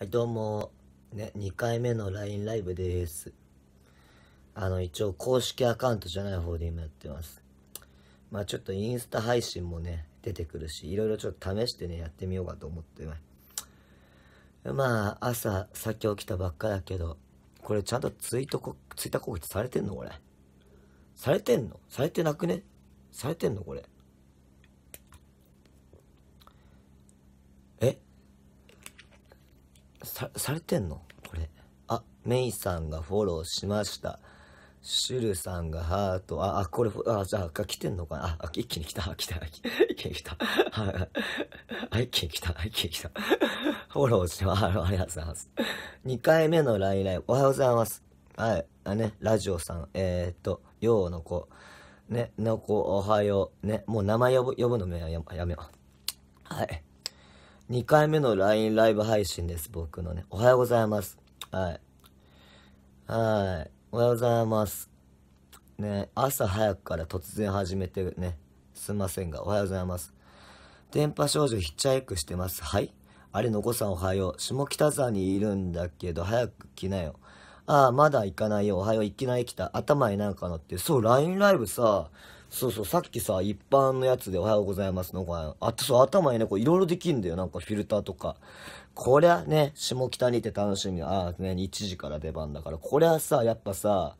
はい、どうも、ね、2回目の LINE ライブです。あの、一応公式アカウントじゃない方で今やってます。まあちょっとインスタ配信もね、出てくるし、いろいろちょっと試してね、やってみようかと思ってままあ、朝、さっき起きたばっかだけど、これちゃんとツイートこ、ツイッター告知されてんのこれ。されてんのされてなくねされてんのこれ。さ、されてんのこれ。あ、メイさんがフォローしました。シュルさんがハート、あ、あ、これ、あ、じゃあ、来てんのかなあ、一気に来た、来た、一気に来た。はい、一気に来た、一気に来た。フォローしてます。ありがとうございます。2回目のラインライブ、おはようございます。はい、あね、ラジオさん、えー、っと、ようの子、ね、の子、おはよう、ね、もう名前呼ぶ、呼ぶのやめやめよう。はい。2回目の LINE ライブ配信です、僕のね。おはようございます。はい。はい。おはようございます。ね、朝早くから突然始めてね、すんませんが、おはようございます。電波少女ヒッチハイクしてます。はいあれ、のこさんおはよう。下北沢にいるんだけど、早く来なよ。ああ、まだ行かないよ。おはよう。いきなり来た。頭になんか乗って。そう、LINE ライブさ、そうそう、さっきさ、一般のやつでおはようございますのご飯。あとそう、頭にね、こう、いろいろできんだよ。なんかフィルターとか。こりゃね、下北にて楽しみ。ああ、ね、1時から出番だから。こりゃさ、やっぱさ、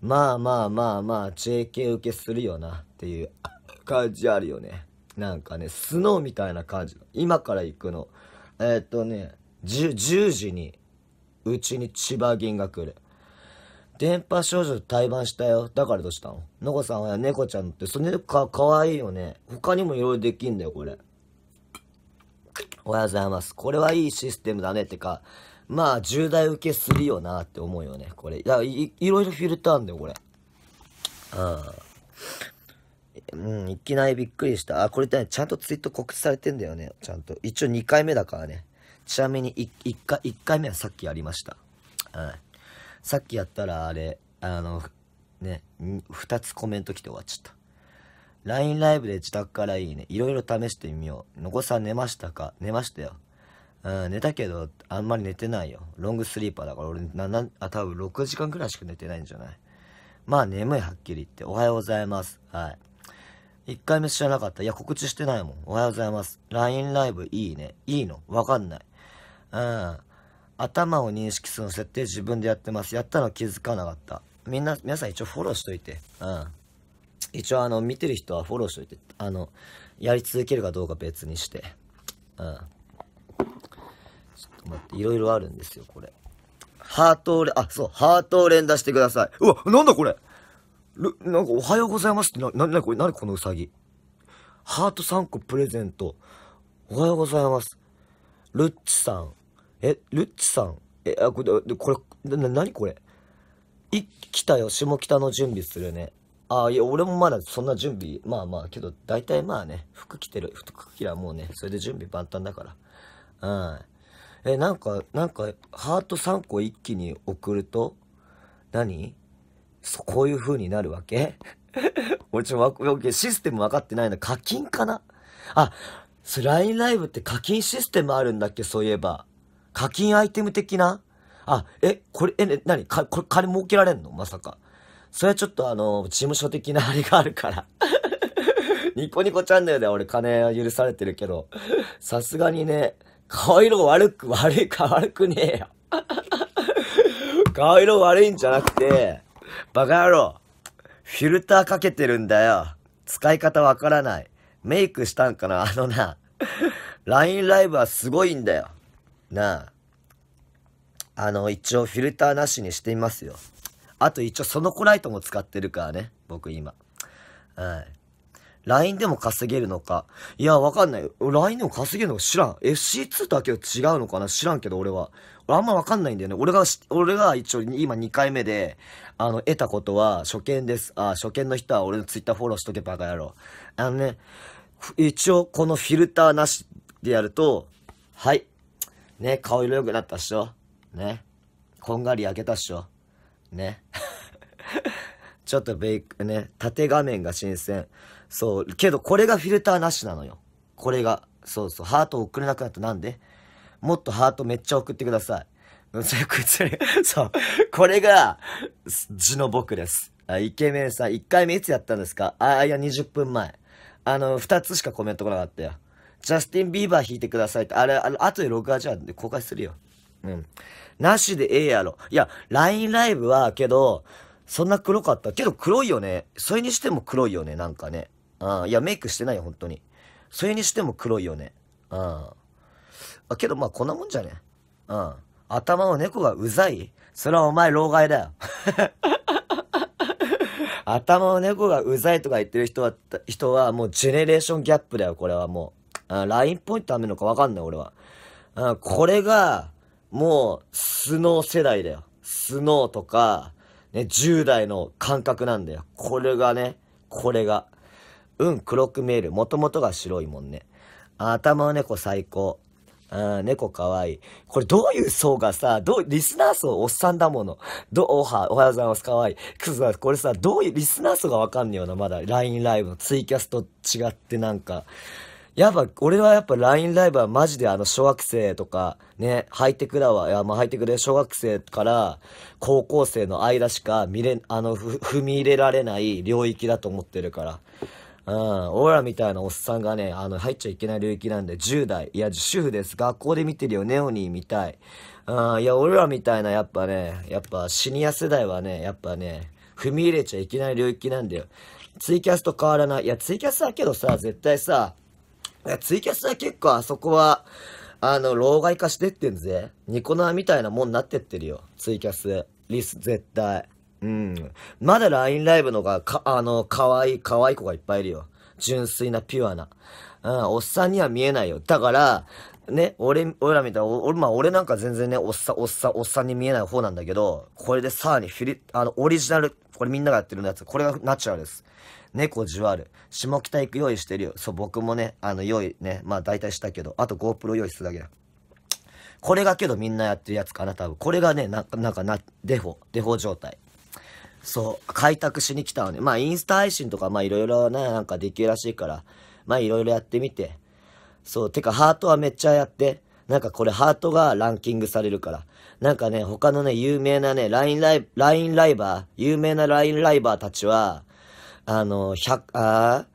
まあまあまあまあ、JK 受けするよなっていう感じあるよね。なんかね、スノーみたいな感じ。今から行くの。えー、っとね10、10時に、うちに千葉銀が来る。電波少女と対バンしたよ。だからどうしたののこさんは猫ちゃんって、それか、かわいいよね。他にもいろいろできんだよ、これ。おはようございます。これはいいシステムだね。ってか、まあ、重大受けするよなって思うよね、これ。いや、い、いろいろフィルターあんだよ、これ。うん、いきなりびっくりした。あ、これって、ね、ちゃんとツイート告知されてんだよね。ちゃんと。一応2回目だからね。ちなみに 1, 1, 回1回目はさっきやりました。はい。さっきやったらあれ、あの、ね、2つコメント来て終わっちゃった。LINE ライブで自宅からいいね。いろいろ試してみよう。のこさん寝ましたか寝ましたよ。うん、寝たけど、あんまり寝てないよ。ロングスリーパーだから俺、7、あ、多分6時間くらいしか寝てないんじゃないまあ眠いはっきり言って。おはようございます。はい。1回目知らなかった。いや、告知してないもん。おはようございます。LINE ライブいいね。いいのわかんない。うん。頭を認識するの設定自分でやってます。やったの気づかなかった。みんな、皆さん一応フォローしといて。うん。一応あの、見てる人はフォローしといて。あの、やり続けるかどうか別にして。うん。ちょっと待って、いろいろあるんですよ、これ。ハートをあ、そう、ハートを連打してください。うわ、なんだこれるなんか、おはようございますって、な、な、なこれ、なこのうさぎ。ハート3個プレゼント。おはようございます。ルッチさん、え、ルッチさん。え、あ、これ、これ、な、なにこれ。い、来たよ、下北の準備するね。あ、いや、俺もまだそんな準備、まあまあ、けど、大体まあね、服着てる、服着らもうね、それで準備万端だから。うん。え、なんか、なんか、ハート3個一気に送ると、何そ、こういう風になるわけ 俺ちょ、わ、システム分かってないな。課金かなあ、ス LINE ライブって課金システムあるんだっけそういえば。課金アイテム的なあ、え、これ、え、なにか、これ、金儲けられんのまさか。それはちょっとあの、事務所的なあれがあるからニコニコチャンネルで俺金は許されてるけど、さすがにね、顔色悪く、悪いか悪くねえよ顔色悪いんじゃなくて、バカ野郎、フィルターかけてるんだよ。使い方わからない。メイクしたんかなあのな、LINE ライブはすごいんだよ。なあ、あの、一応フィルターなしにしてみますよ。あと一応その子ライトも使ってるからね、僕今。はい。LINE でも稼げるのか。いや、わかんない。LINE でも稼げるのか知らん。FC2 とだけは違うのかな知らんけど、俺は。俺あんまわかんないんだよね。俺が、俺が一応今2回目で、あの、得たことは初見です。あ、初見の人は俺の Twitter フォローしとけばや野郎。あのね、一応このフィルターなしでやると、はい。ね、顔色良くなったっしょ。ね。こんがり焼けたっしょ。ね。ちょっとベイク、ね、縦画面が新鮮。そう。けど、これがフィルターなしなのよ。これが。そうそう。ハート送れなくなったなんでもっとハートめっちゃ送ってください。そちゃくちゃそう。これが、字の僕です。あイケメンさん、1回目いつやったんですかあ、いや、20分前。あの、2つしかコメント来なかったよ。ジャスティン・ビーバー弾いてくださいって、あれ、あの、後で録画じゃん、公開するよ。うん。なしでええやろ。いや、LINE ライブは、けど、そんな黒かった。けど黒いよね。それにしても黒いよね、なんかね。うん。いや、メイクしてないよ、本当に。それにしても黒いよね。うん。あ、けど、まあ、こんなもんじゃね。うん。頭の猫がうざいそれはお前、老害だよ。頭の猫がうざいとか言ってる人は、人はもうジェネレーションギャップだよ、これはもう。あインポイントあるのかわかんない、俺は。あこれが、もう、スノー世代だよ。スノーとか、ね、10代の感覚なんだよ。これがね、これが。うん、黒く見える。もともとが白いもんね。頭は猫最高。あ猫かわいい。これどういう層がさ、どう、リスナー層おっさんだもの。ど、おは、おはようございます、かわいい。くずこれさ、どういう、リスナー層がわかんねえよな、まだ。LINE ライブのツイキャスと違ってなんか、やっぱ、俺はやっぱ LINE ライブはマジであの、小学生とか、ね、ハイテクだわ。いや、まあハイテクで小学生から高校生の間しか見れ、あの、踏み入れられない領域だと思ってるから。うん、俺らみたいなおっさんがね、あの、入っちゃいけない領域なんで、10代、いや、主婦です。学校で見てるよ、ネオニーみたい。うん、いや、俺らみたいな、やっぱね、やっぱシニア世代はね、やっぱね、踏み入れちゃいけない領域なんだよ。ツイキャスと変わらない。いや、ツイキャスだけどさ、絶対さ、ツイキャスは結構あそこは、あの、老害化してってんぜ。ニコ生みたいなもんなってってるよ。ツイキャス。リス、絶対。うん。まだ LINE ライブのが、か、あの、可愛い可愛い子がいっぱいいるよ。純粋な、ピュアな。うん、おっさんには見えないよ。だから、ね、俺、俺らみたいな、俺、まあ俺なんか全然ね、おっさん、おっさん、おっさんに見えない方なんだけど、これでさらにフィリ、あの、オリジナル、これみんながやってるやつ、これがナチュラルです。猫じわる。下北行く用意してるよ。そう、僕もね、あの、用意ね、まあ大体したけど、あと GoPro 用意するだけだ。これがけどみんなやってるやつかな、多分。これがね、なんか、なんかな、デフォ、デフォ状態。そう、開拓しに来たのね。まあ、インスタ配信とか、まあ、いろいろな、なんかできるらしいから、まあ、いろいろやってみて。そう、てか、ハートはめっちゃやって。なんかこれ、ハートがランキングされるから。なんかね、他のね、有名なね、LINE ライ、ラインライバー、有名な LINE ライバーたちは、あの、100、あ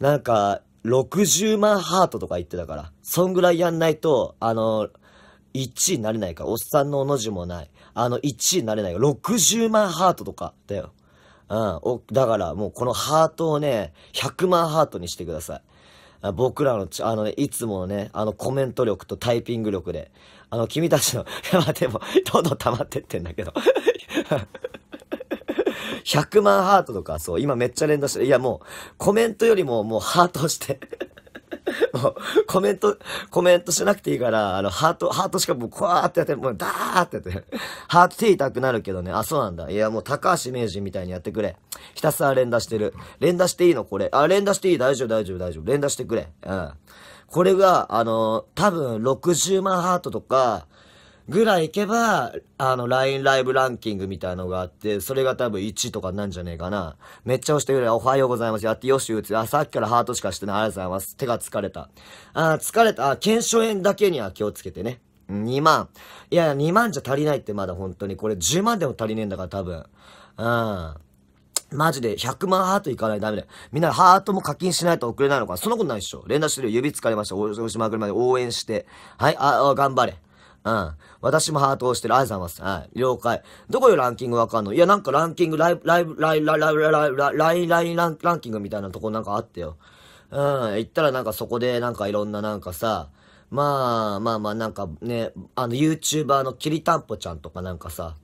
なんか、60万ハートとか言ってたから、そんぐらいやんないと、あの、1位になれないから、おっさんのおの字もない。あの、1位になれないから、60万ハートとかだよ。うん。お、だからもうこのハートをね、100万ハートにしてください。僕らの、あのね、いつものね、あのコメント力とタイピング力で、あの、君たちの、いや、でも、どんどん溜まってってんだけど。100万ハートとか、そう、今めっちゃ連打してる。いや、もう、コメントよりも、もうハートして もう、コメント、コメントしなくていいから、あの、ハート、ハートしかもう、こわーってやって、もう、ダーってやって、ハート手痛くなるけどね、あ、そうなんだ。いや、もう、高橋名人みたいにやってくれ。ひたすら連打してる。連打していいのこれ。あ、連打していい大丈夫、大丈夫、大丈夫。連打してくれ。うん。これが、あのー、多分、60万ハートとか、ぐらいいけば、あの、LINE ライブランキングみたいのがあって、それが多分1とかなんじゃねえかな。めっちゃ押してくれ。おはようございます。やってよし、打つ。あ、さっきからハートしかしてない。ありがとうございます。手が疲れた。あ、疲れた。あ、検証炎だけには気をつけてね。2万。いや、2万じゃ足りないってまだ本当に。これ10万でも足りねえんだから多分。うん。マジで100万ハートいかないとダメだよ。みんなハートも課金しないと送れないのか。そんなことないでしょ。連打してるよ。指疲れました。押しまくるまで応援して。はい、あ、あ頑張れ。うん。私もハートをしてる。ありがとうございます。はい。了解。どこよランキングわかんのいや、なんかランキング、ライブ、ライブ、ライブ、ライブ、ライブ、ライブ、ライブ、ライブ、ラブ、ランキングみたいなとこなんかあってよ。うん。行ったらなんかそこでなんかいろんななんかさ、まあまあまあなんかね、あの YouTuber のきライんぽちゃんとかなんかさ、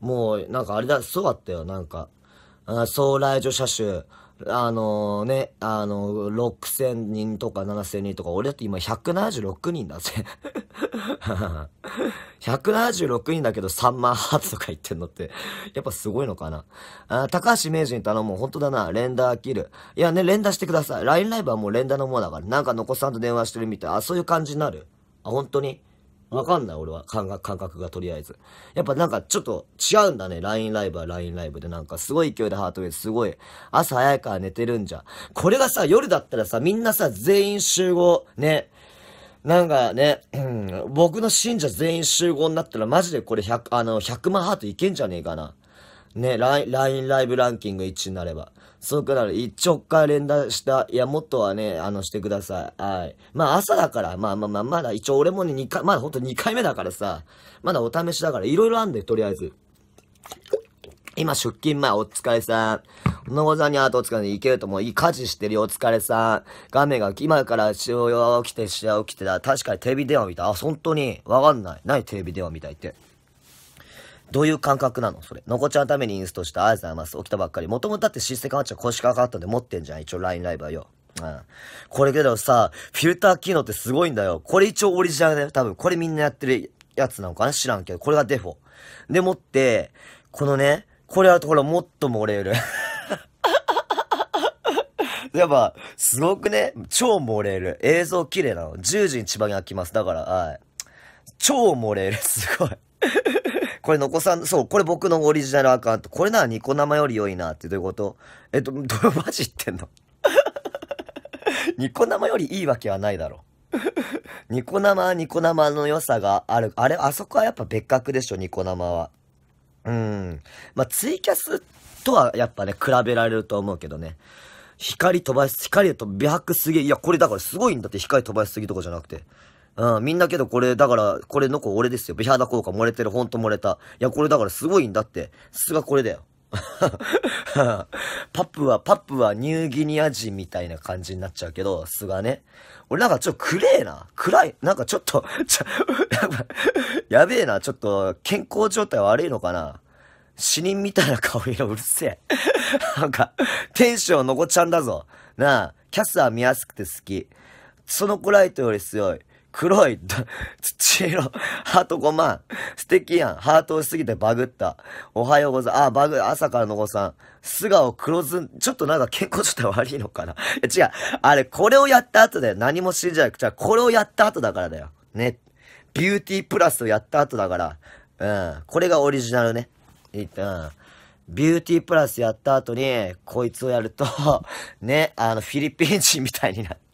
もうなんかあれだ、そうだったよ、なんか。ライ来女車種、あのね、あの、6000人とか7000人とか、俺だって今176人だぜ176 人だけど3万発とか言ってんのってやっぱすごいのかな。あ高橋名人頼む、本当だな。連打切る。いやね、連打してください。LINE ライブはもう連打のものだから。なんか残さんと電話してるみたい。あ、そういう感じになる。あ、本当にわかんない、俺は。感覚、感覚がとりあえず。やっぱなんかちょっと違うんだね。LINE ライブは LINE ライブでなんかすごい勢いでハートウェイすごい。朝早いから寝てるんじゃ。これがさ、夜だったらさ、みんなさ、全員集合。ね。なんかね、うん、僕の信者全員集合になったらマジでこれ100、あの、100万ハートいけんじゃねえかな。ね、LINE ライブランキング1になれば。そうくなる。一直か連打した。いや、もっとはね、あの、してください。はい。まあ、朝だから、まあまあまあ、まだ一応俺もね、2回、まだほんと2回目だからさ、まだお試しだから、いろいろあんだよ、とりあえず。今、出勤前、お疲れさん。のごんにあとお疲れさん。行けるともういい家事してるよ、お疲れさん。画面が、今から父親起きて、父親起きてた。確かにテレビ電話見た。あ、本当に。わかんない。何テレビ電話見たいって。どういう感覚なのそれ。のこちゃんのためにインストしたありがとうございます。起きたばっかり。もともとだってシステムマーチー腰かかったんで持ってんじゃん。一応 LINE ライブはよ。うん。これけどさ、フィルター機能ってすごいんだよ。これ一応オリジナルだよ。多分。これみんなやってるやつなのかな知らんけど。これがデフォ。でもって、このね、これるとほら、もっと漏れる。やっぱ、すごくね、超漏れる。映像綺麗なの。10時に千葉に開きます。だから、はい。超漏れる。すごい。これ、残さん、そう、これ僕のオリジナルアカウント。これならニコ生より良いなってどういうことえっと、どマジ言ってんの ニコ生よりいいわけはないだろ。ニコ生、ニコ生の良さがある。あれ、あそこはやっぱ別格でしょ、ニコ生は。うん。まあ、ツイキャスとはやっぱね、比べられると思うけどね。光飛ばし、光と美白すげえ。いや、これだからすごいんだって、光飛ばしすぎとかじゃなくて。うん、みんなけどこれ、だから、これの子俺ですよ。美肌効果漏れてる、ほんと漏れた。いや、これだからすごいんだって。すがこれだよ。パップは、パップはニューギニア人みたいな感じになっちゃうけど、すがね。俺なんかちょっと暗えな。暗い。なんかちょっと、ちょ、やべえな。ちょっと、健康状態悪いのかな。死人みたいな顔色うるせえ。なんか、テンションのこちゃんだぞ。なあ、キャスは見やすくて好き。その子ライトより強い。黒い、土色、ハート5万。素敵やん。ハート押しすぎてバグった。おはようございます。あ、バグ、朝からのごさん。素顔黒ずん、ちょっとなんか健康状態悪いのかな。違う。あれ、これをやった後だよ。何も信じなくちゃ。これをやった後だからだよ。ね。ビューティープラスをやった後だから。うん。これがオリジナルね。うん。ビューティープラスやった後に、こいつをやると ね、あの、フィリピン人みたいになって。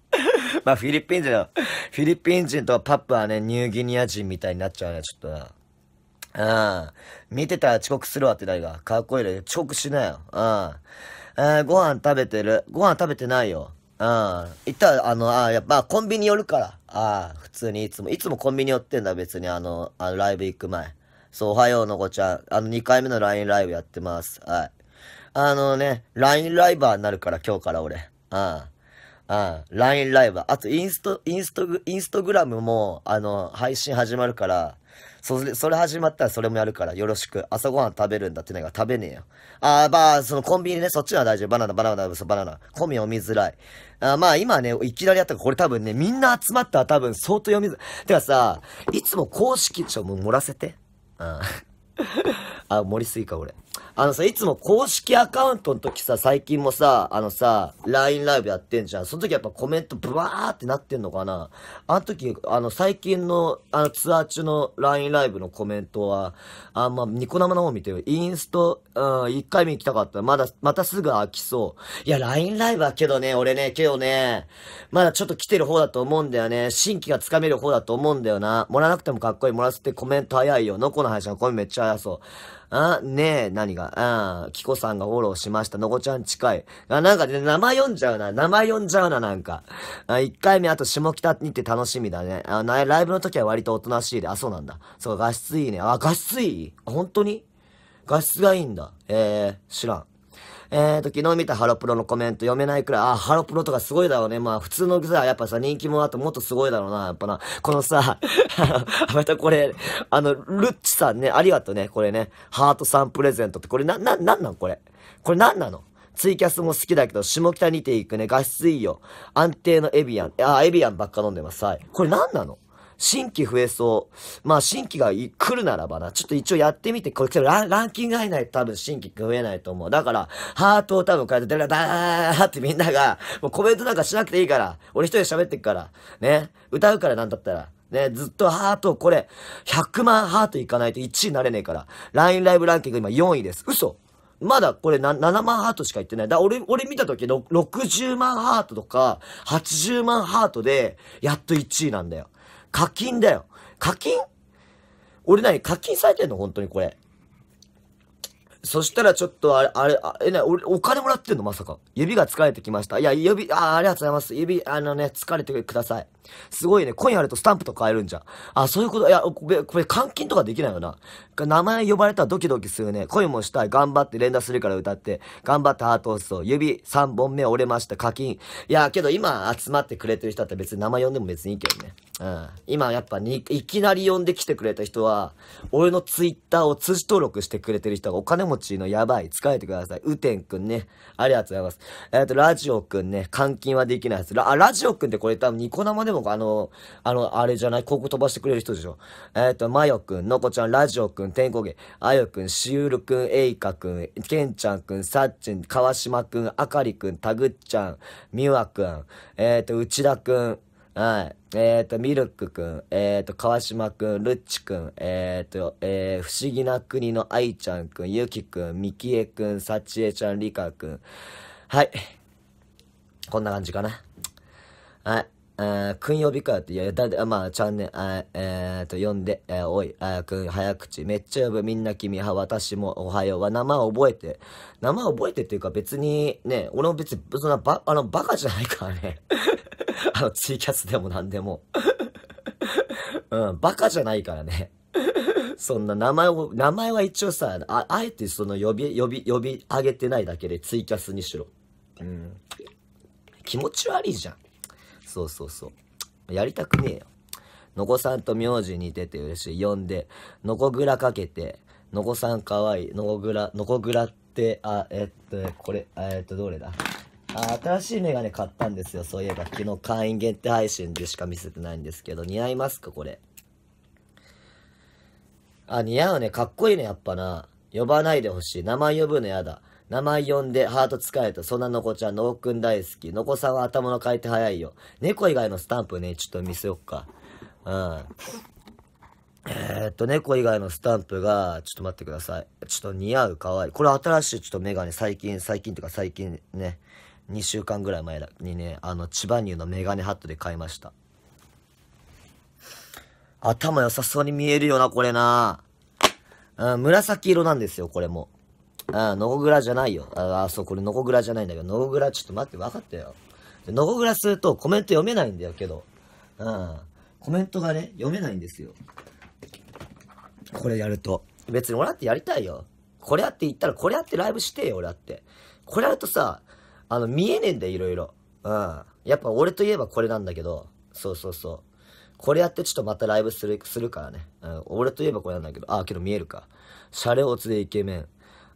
まあ、フィリピン人の、フィリピン人とパップはね、ニューギニア人みたいになっちゃうね、ちょっとな。ああ、見てたら遅刻するわって誰が。かっこいいね。遅刻しなよ。ああ、ご飯食べてる。ご飯食べてないよ。ああ、行ったら、あの、ああ、やっぱコンビニ寄るから。ああ、普通にいつも、いつもコンビニ寄ってんだ、別に。あの、あのライブ行く前。そう、おはようのこちゃん。あの、2回目の LINE ライブやってます。はい。あのね、LINE ライバーになるから、今日から俺。ああ。うん。LINE ライブ。あと、インスト、インスト、インストグラムも、あの、配信始まるから、それ、それ始まったらそれもやるから、よろしく。朝ごはん食べるんだってなんから食べねえよ。あー、まあ、そのコンビニね、そっちは大丈夫。バナナ、バナナ、バナナ。コミ読みづらい。あまあ、今ね、いきなりやったから、これ多分ね、みんな集まったら多分相当読みづらい。てかさ、いつも公式、ちょ、もう盛らせて。うん。あ、盛りすぎか、俺。あのさ、いつも公式アカウントの時さ、最近もさ、あのさ、LINE ライブやってんじゃん。その時やっぱコメントブワーってなってんのかなあの時、あの最近のあのツアー中の LINE ライブのコメントは、あんまあ、ニコ生の方見てる。インスト、うん、一回目行きたかった。まだ、またすぐ飽きそう。いや、LINE ライブはけどね、俺ね、けどね、まだちょっと来てる方だと思うんだよね。新規がつかめる方だと思うんだよな。もらなくてもかっこいい。もらせてコメント早いよ。のこの配信のコメントめっちゃ早そう。あ、ねえ、何がか。うん。キコさんがフォローしました。のこちゃん近い。あ、なんかね、名前読んじゃうな。名前読んじゃうな、なんか。あ、1回目、あと下北に行って楽しみだね。あ、な、ライブの時は割とおとなしいで。あ、そうなんだ。そう、画質いいね。あ、画質いい本当に画質がいいんだ。えー、知らん。ええー、と、昨日見たハロプロのコメント読めないくらい、あ、ハロプロとかすごいだろうね。まあ、普通のはやっぱさ、人気者だともっとすごいだろうな、やっぱな。このさ、あまたこれ、あの、ルッチさんね、ありがとうね、これね。ハートさんプレゼントって、これな、な、なんなんこれ。これなんなのツイキャスも好きだけど、下北にていくね、画質いいよ。安定のエビアン。あ、エビアンばっか飲んでます。はい。これなんなの新規増えそう。まあ、新規が来るならばな、ちょっと一応やってみて、これラン、ランキング入らないと多分新規増えないと思う。だから、ハートを多分変えて、ダラーってみんなが、もうコメントなんかしなくていいから、俺一人で喋ってくから、ね、歌うからなんだったら。ね、ずっとハート、これ、100万ハートいかないと1位になれねえから。LINE ライブランキング今4位です。嘘まだこれ7万ハートしか言ってない。だ俺、俺見た時60万ハートとか80万ハートでやっと1位なんだよ。課金だよ。課金俺何課金されてんの本当にこれ。そしたらちょっとあれ、あれ、あえ、な、俺、お金もらってんのまさか。指が疲れてきました。いや、指、あ、ありがとうございます。指、あのね、疲れてください。すごいね、コインあるとスタンプとか買えるんじゃん。あ、そういうこと、いや、これ、これ換金とかできないよな。名前呼ばれたらドキドキするね。ンもしたい。頑張って連打するから歌って。頑張ってハート押すと。指3本目折れました。課金。いや、けど今集まってくれてる人だったら別に名前呼んでも別にいいけどね。うん。今やっぱに、いきなり呼んできてくれた人は、俺のツイッターを通じ登録してくれてる人がお金持ちのやばい。使えてください。うてんくんね。ありがとうございます。えっ、ー、と、ラジオくんね。換金はできないです。あ、ラジオくんってこれ多分ニコ生でもあの、あの、あれじゃない、広告飛ばしてくれる人でしょ。えっ、ー、と、まよくん、のこちゃん、ラジオくん、天候こげ、あよくん、しうるくん、えいかくん、けんちゃんくん、さっちん、川島くん、あかりくん、たぐっちゃん、みわくん、えっ、ー、と、内田くん、はい。えっ、ー、と、ミルクくん、えっ、ー、と、川島くん、ルッチくん、えっ、ー、と、えー、不思議な国の愛ちゃんくん、ゆきくん、みきえくん、さちえちゃん、りかくん。はい。こんな感じかな。はい。あ訓呼びかって、いや、だで、まあ、チャンネル、あえー、と、読んで、えー、おい、あくん、早口、めっちゃ呼ぶ、みんな君は、私も、おはようは、生覚えて、生覚えてっていうか、別に、ね、俺も別に、そんな、ば、あの、バカじゃないからね。あの、ツイキャスでも何でも。うん、バカじゃないからね。そんな名前を、名前は一応さ、あ、あえてその呼び、呼び、呼び上げてないだけでツイキャスにしろ。うん。気持ち悪いじゃん。そうそうそう。やりたくねえよ。のこさんと名字似てて嬉しい。呼んで、のこぐらかけて、のこさんかわいい。のこぐら、のこぐらって、あ、えっと、これ、えっと、どれだあ新しいメガネ買ったんですよ。そういえば、昨日会員限定配信でしか見せてないんですけど、似合いますかこれ。あ、似合うね。かっこいいね、やっぱな。呼ばないでほしい。名前呼ぶのやだ。名前呼んでハート使えと、そんなのこちゃん、のおくん大好き。のこさんは頭の回転早いよ。猫以外のスタンプね、ちょっと見せよっか。うん。えー、っと、猫以外のスタンプが、ちょっと待ってください。ちょっと似合う、かわいい。これ新しいちょっとメガネ、最近、最近とか最近ね、2週間ぐらい前にね、あの、千葉乳のメガネハットで買いました。頭良さそうに見えるよな、これな。うん、紫色なんですよ、これも。あ、ノゴグラじゃないよ。あ、あ、そう、これノゴグラじゃないんだけど、ノゴグラちょっと待って、分かったよ。ノゴグラするとコメント読めないんだよけど、うん。コメントがね、読めないんですよ。これやると。別に俺だってやりたいよ。これやって言ったら、これやってライブしてよ、俺だって。これやるとさ、あの、見えねえんだよ、いろいろ。うん。やっぱ俺といえばこれなんだけど、そうそうそう。これやってちょっとまたライブする、するからね。うん。俺といえばこれなんだけど、あ、けど見えるか。シャレオツでイケメン。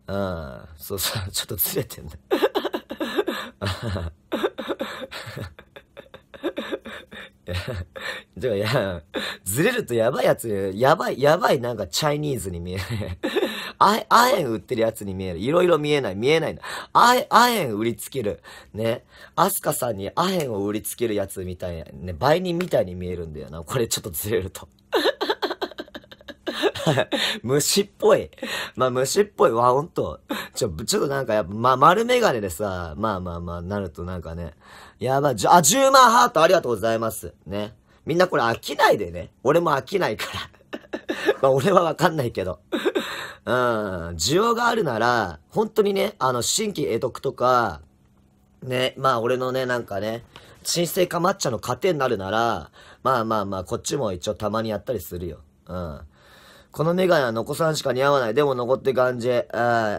うん。そうそう、ちょっとずれてんだ。でもや、ずれるとやばいやつ、やばい、やばいなんかチャイニーズに見える。あ、アエ売ってるやつに見える。いろいろ見えない、見えないな。だ。ア売りつける。ね。アスカさんにあえんを売りつけるやつみたいな、ね、売人みたいに見えるんだよな。これちょっとずれると。虫っぽい。まあ、虫っぽいわ、ほんと。ちょ、ちょっとなんかやっぱ、ま丸メガネでさ、まあまあまあ、なるとなんかね。やばい。あ、10万ハートありがとうございます。ね。みんなこれ飽きないでね。俺も飽きないから まあ、俺はわかんないけどうん。需要があるなら、本当にね、あの、新規得得とか、ね、まあ俺のね、なんかね、新生か抹茶の糧になるなら、まあまあまあ、こっちも一応たまにやったりするよ。うん。このメガネは残さんしか似合わない。でも残って感じ。あ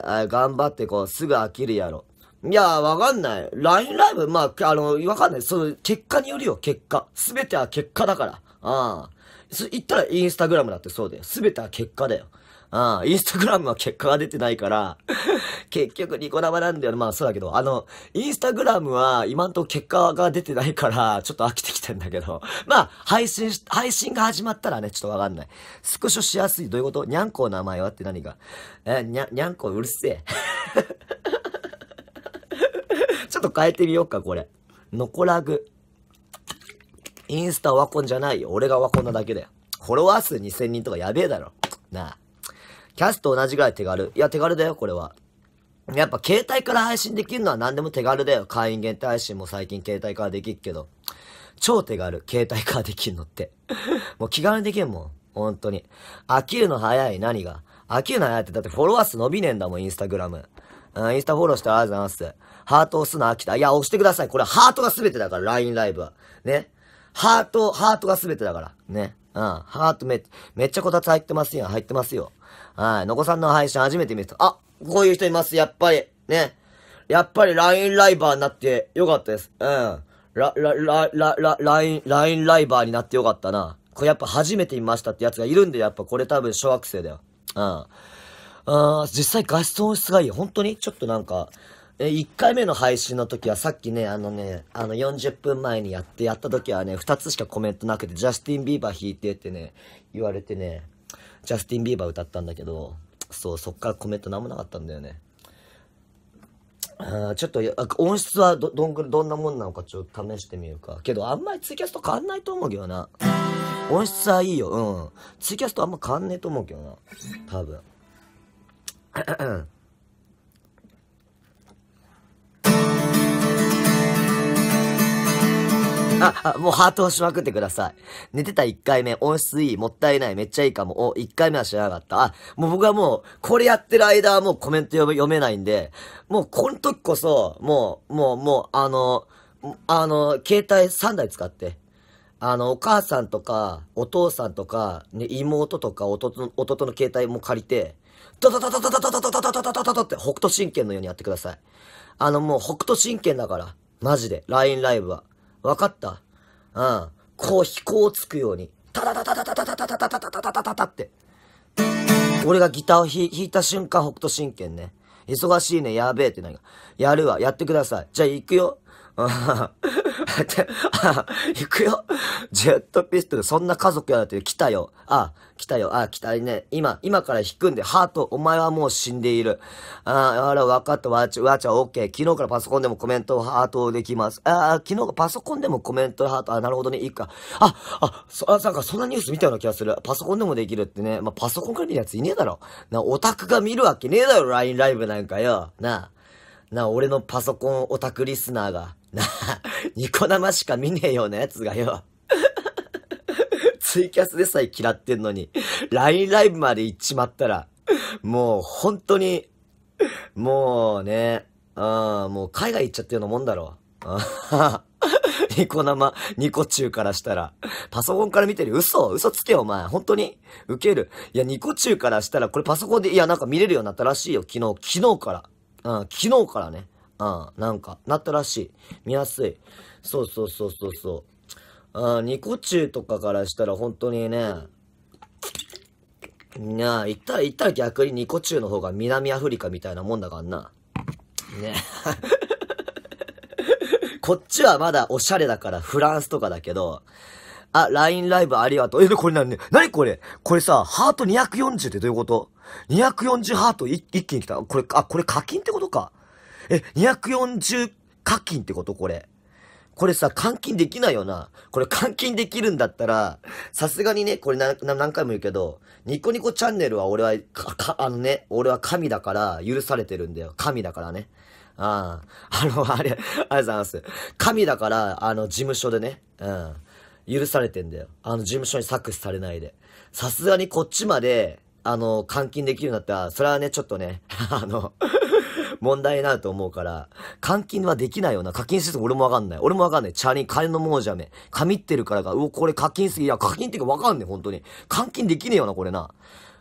あ、頑張ってこう、すぐ飽きるやろ。いやわかんない。LINE ライブ、まあ、あの、わかんない。その、結果によるよ、結果。すべては結果だから。ああ。そ言ったらインスタグラムだってそうだよ。すべては結果だよ。うん、インスタグラムは結果が出てないから 結局ニコ生なんだよ。まあそうだけど、あの、インスタグラムは今んとこ結果が出てないから、ちょっと飽きてきてんだけど、まあ、配信し、配信が始まったらね、ちょっとわかんない。スクショしやすい。どういうことにゃんこの名前はって何がえ、にゃ、にゃんこうるせえ。ちょっと変えてみようか、これ。のこらぐ。インスタワコンじゃないよ。俺がワコンなだけだよ。フォロワー数2000人とかやべえだろ。なあ。キャスト同じぐらい手軽。いや、手軽だよ、これは。やっぱ携帯から配信できるのは何でも手軽だよ。会員限定配信も最近携帯からできるけど。超手軽。携帯からできるのって。もう気軽にできるもん。本当に。飽きるの早い。何が。飽きるの早いって、だってフォロワー数伸びねえんだもん、インスタグラム。インスタフォローしてありがとうございます。ハート押すの飽きた。いや、押してください。これハートが全てだから、LINE ライブは。ね。ハート、ハートが全てだから。ね。うん。ハートめ、めっちゃこたつ入ってますやん。入ってますよ。はい。のこさんの配信初めて見ると。あ、こういう人います。やっぱり。ね。やっぱり LINE ライバーになってよかったです。うん。ラ、ラ、ラ、ラ、ラ、LINE、LINE ライバーになってよかったな。これやっぱ初めて見ましたってやつがいるんで、やっぱこれ多分小学生だよ。うん。あ実際画質音質がいい。本当にちょっとなんか、え、1回目の配信の時はさっきね、あのね、あの40分前にやってやった時はね、2つしかコメントなくて、ジャスティン・ビーバー弾いてってね、言われてね、ジャスティン・ビーバー歌ったんだけど、そう、そっからコメント何もなかったんだよね。あちょっと音質はどどんぐどんなもんなのかちょっと試してみるか。けどあんまりツイキャスト変わんないと思うけどな。音質はいいよ。うん。ツイキャストあんま変わんねえと思うけどな。多分。あ、もうハートをしまくってください。寝てた1回目、音質いい、もったいない、めっちゃいいかも。お、1回目は知らなかった。あ、もう僕はもう、これやってる間はもうコメント読めないんで、もうこの時こそ、もう、もう、もう、あの、あの、携帯3台使って、あの、お母さんとか、お父さんとか、ね、妹とか弟の、弟の携帯も借りて、ドドドドドドドドドドドドドドって北斗神拳のようにやってください。あのもう北斗神拳だから、マジで、LINE ライブは。わかったうん。こう飛行つくように。タタタタタタタタタタタタタタタタって。俺がギターを弾いた瞬間、北斗神拳ね。忙しいね、やべえってなんか。やるわ、やってください。じゃあ行くよ。あ、行くよ。ジェットピストル、そんな家族やだって来たよ。あ、来たよ。あ、来たね。今、今から引くんで、ハート、お前はもう死んでいる。あ、あら、わかった、わちゃ、わちゃ、オッケー。昨日からパソコンでもコメント、ハートできます。あ、昨日パソコンでもコメント、ハート、あ、なるほどね、いいか。あ、あ、そ、あ、なんかそんなニュース見たような気がする。パソコンでもできるってね。まあ、パソコンから見るやついねえだろ。な、オタクが見るわけねえだろ、LINE ライブなんかよ。なな俺のパソコンオタクリスナーが。なあ、ニコ生しか見ねえようなやつがよ。ツイキャスでさえ嫌ってんのに、LINE ライブまで行っちまったら、もう本当に、もうね、あもう海外行っちゃってるのもんだろ。ニコ生、ニコ中からしたら。パソコンから見てる。嘘嘘つけよ、お前。本当にウケる。いや、ニコ中からしたら、これパソコンで、いや、なんか見れるようになったらしいよ。昨日、昨日から。うん、昨日からね。ああ、なんか、なったらしい。見やすい。そうそうそうそうそう。ああ、ニコチューとかからしたら本当にね、いや、言ったら言ったら逆にニコチューの方が南アフリカみたいなもんだからな。ね。こっちはまだおしゃれだからフランスとかだけど、あ、LINE ライブありがとう。え、これ何ね、何これこれさ、ハート240ってどういうこと ?240 ハート一気に来た。これ、あ、これ課金ってことか。え、240課金ってことこれ。これさ、換金できないよな。これ換金できるんだったら、さすがにね、これ何回も言うけど、ニコニコチャンネルは俺は、あのね、俺は神だから許されてるんだよ。神だからね。ああ、あの、あれ、ありがとうございます。神だから、あの、事務所でね、うん、許されてんだよ。あの、事務所に搾取されないで。さすがにこっちまで、あの、監禁できるんだったら、それはね、ちょっとね、あの問題になると思うから、換金はできないよな。課金する俺もわかんない。俺もわかんない。チャリン、金のものじゃめ。神ってるからが、うお、これ課金すぎ。いや、課金っていうかわかんねえ、本当に。換金できねえよな、これな。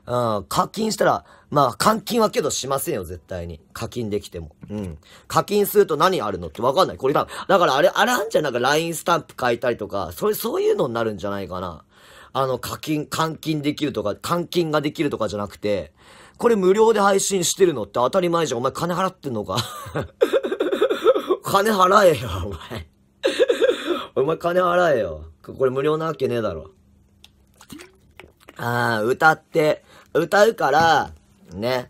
うん、課金したら、まあ、換金はけどしませんよ、絶対に。課金できても。うん。課金すると何あるのってわかんない。これだ、だからあれ、あれあんじゃん、なんか LINE スタンプ書いたりとか、それ、そういうのになるんじゃないかな。あの、課金、換金できるとか、換金ができるとかじゃなくて、これ無料で配信してるのって当たり前じゃん。お前金払ってんのか 金払えよ、お前お前金払えよ。これ無料なわけねえだろ。ああ、歌って、歌うから、ね。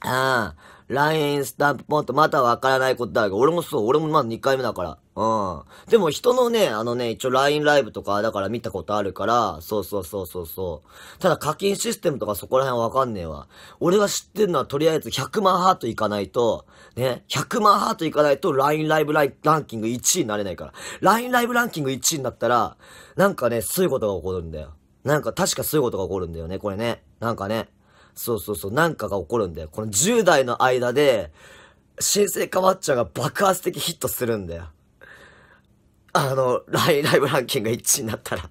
ああ、LINE スタンプポンとまたわからないことだが、俺もそう、俺もまだ2回目だから。うん。でも人のね、あのね、一応 LINE ライブとかだから見たことあるから、そうそうそうそうそう。ただ課金システムとかそこら辺わかんねえわ。俺が知ってるのはとりあえず100万ハートいかないと、ね、100万ハートいかないと LINE ライブランキング1位になれないから。LINE ライブランキング1位になったら、なんかね、そういうことが起こるんだよ。なんか確かそういうことが起こるんだよね、これね。なんかね。そうそうそう、なんかが起こるんだよ。この10代の間で、新生かまっちゃんが爆発的ヒットするんだよ。あの、ライライブランキング1位になったら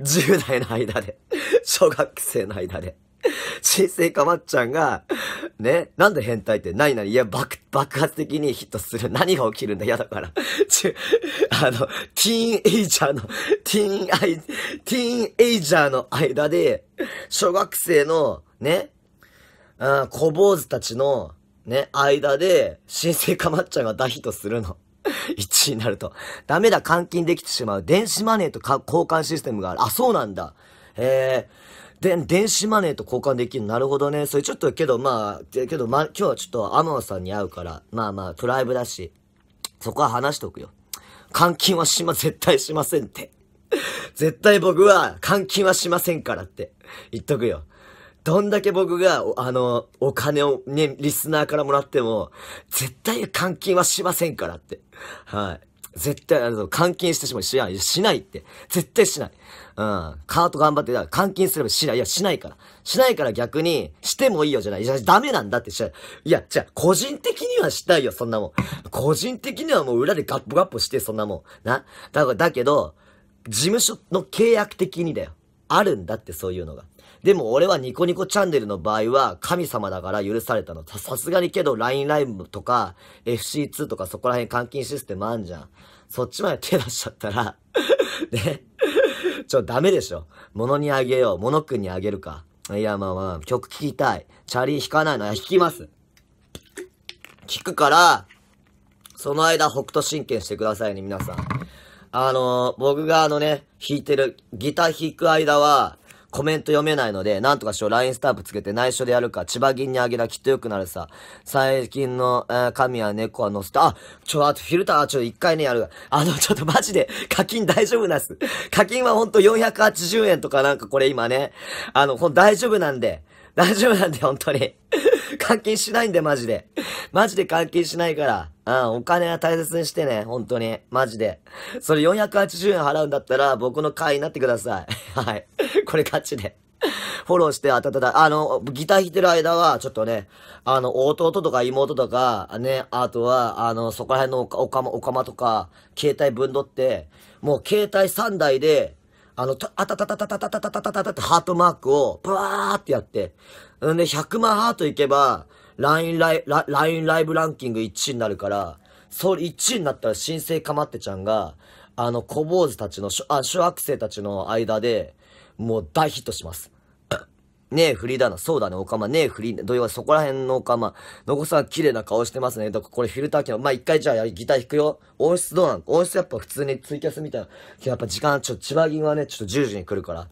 10 代の間で、小学生の間で、新生かまっちゃんが、ね、なんで変態って何々いや、爆、爆発的にヒットする。何が起きるんだ嫌だから。ち、あの、ティーンエイジャーの、ティーンアイ、ティーンエイジャーの間で、小学生の、ね、あ小坊主たちの、ね、間で、新生かまっちゃんが大ヒットするの。1 位になると。ダメだ、換金できてしまう。電子マネーと交換システムがある。あ、そうなんだ。ええ。で、電子マネーと交換できる。なるほどね。それちょっとけど、まあ、けど、ま、今日はちょっと天野さんに会うから、まあまあ、プライブだし、そこは話しておくよ。換金はしま、絶対しませんって。絶対僕は換金はしませんからって言っとくよ。どんだけ僕が、あの、お金をね、リスナーからもらっても、絶対換金はしませんからって。はい。絶対、あの、監禁してしまう。しない、しないって。絶対しない。うん。カート頑張って、だ監禁すればしない。いや、しないから。しないから逆に、してもいいよじゃない。いや、ダメなんだってしゃい。いや、じゃあ、個人的にはしたいよ、そんなもん。個人的にはもう裏でガッポガッポして、そんなもん。な。だから、だけど、事務所の契約的にだよ。あるんだって、そういうのが。でも俺はニコニコチャンネルの場合は神様だから許されたの。さすがにけど LINE ライブとか FC2 とかそこら辺監禁システムあんじゃん。そっちまで手出しちゃったら ね。ちょ、ダメでしょ。物にあげよう。物くんにあげるか。いや、まあまあ、曲聴きたい。チャリ弾かないの。弾きます。聞くから、その間、北斗神拳してくださいね、皆さん。あのー、僕があのね、弾いてる、ギター弾く間は、コメント読めないので、なんとかしよう。LINE スタンプつけて内緒でやるか。千葉銀にあげらきっと良くなるさ。最近の、えー、神は猫は乗せた。あ、ちょ、あとフィルター、ちょ、一回ね、やる。あの、ちょっとマジで課金大丈夫なんす。課金はほんと480円とかなんかこれ今ね、あの、ほん大丈夫なんで。大丈夫なんで、本当に。換 金しないんで、マジで。マジで換金しないから。うん、お金は大切にしてね、本当に。マジで。それ480円払うんだったら、僕の会員になってください。はい。これ勝ちで。フォローして、あたたた、あの、ギター弾いてる間は、ちょっとね、あの、弟とか妹とか、ね、あとは、あの、そこら辺のおかま、おかまとか、携帯ぶんどって、もう携帯3台で、あの、あたたたたたたたたたたたってハートマークを、ブワーってやって、んで、100万ハートいけば、LINE ライララインライブランキング1位になるから、それ1位になったら新生かまってちゃんが、あの、小坊主たちの、あ、小学生たちの間で、もう大ヒットします。ねえ、フリーだな。そうだね、オカマ。ねえ、フリー。土曜はそこら辺のオカマ。残こさん綺麗な顔してますね。とかこれフィルター機能。まあ、一回じゃあギター弾くよ。音質どうなん音質やっぱ普通にツイキャスみたいな。やっぱ時間、ちょっと千葉銀はね、ちょっと10時に来るから。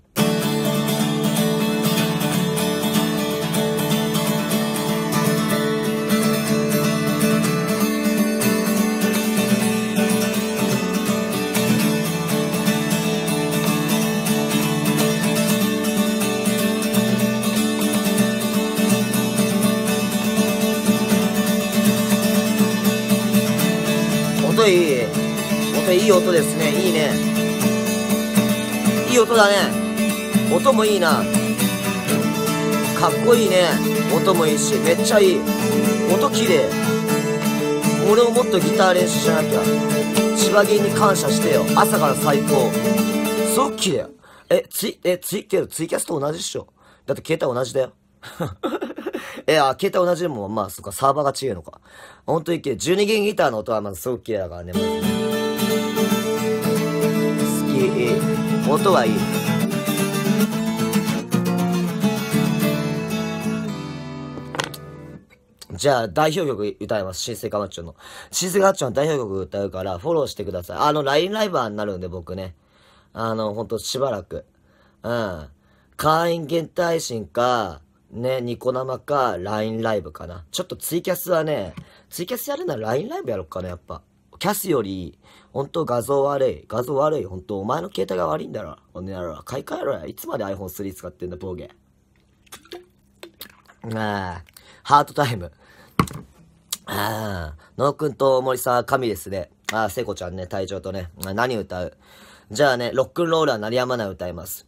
い音ですね。いいね。いい音だね。音もいいな。かっこいいね。音もいいし、めっちゃいい。音綺麗。俺ももっとギター練習しなきゃ。千葉銀に感謝してよ。朝から最高。そう綺麗。え、ツイ、え、ツイ、けどツイキャスと同じっしょ。だって携帯同じだよ。え、あ、携帯同じでも、まあ、そっか、サーバーが違うのか。ほんとに綺麗。12弦ギターの音は、まずすごく綺麗だからね。まず音はいいじゃあ、代表曲歌います。新生かマッチョの。新生かまッチョの代表曲歌うから、フォローしてください。あの、LINE ライバーになるんで、僕ね。あの、ほんと、しばらく。うん。会員限定信か、ね、ニコ生か、LINE ライブかな。ちょっとツイキャスはね、ツイキャスやるなら LINE ライブやろっかな、やっぱ。キャスより、本当画像悪い。画像悪い。本当お前の携帯が悪いんだろ。おねやろ。買い替えろや。いつまで iPhone3 使ってんだ、ボーああ、ハートタイム。ああ、野くんと森さん、神ですね。ああ、聖子ちゃんね、隊長とね。何歌うじゃあね、ロックンローラー鳴りやまない歌います。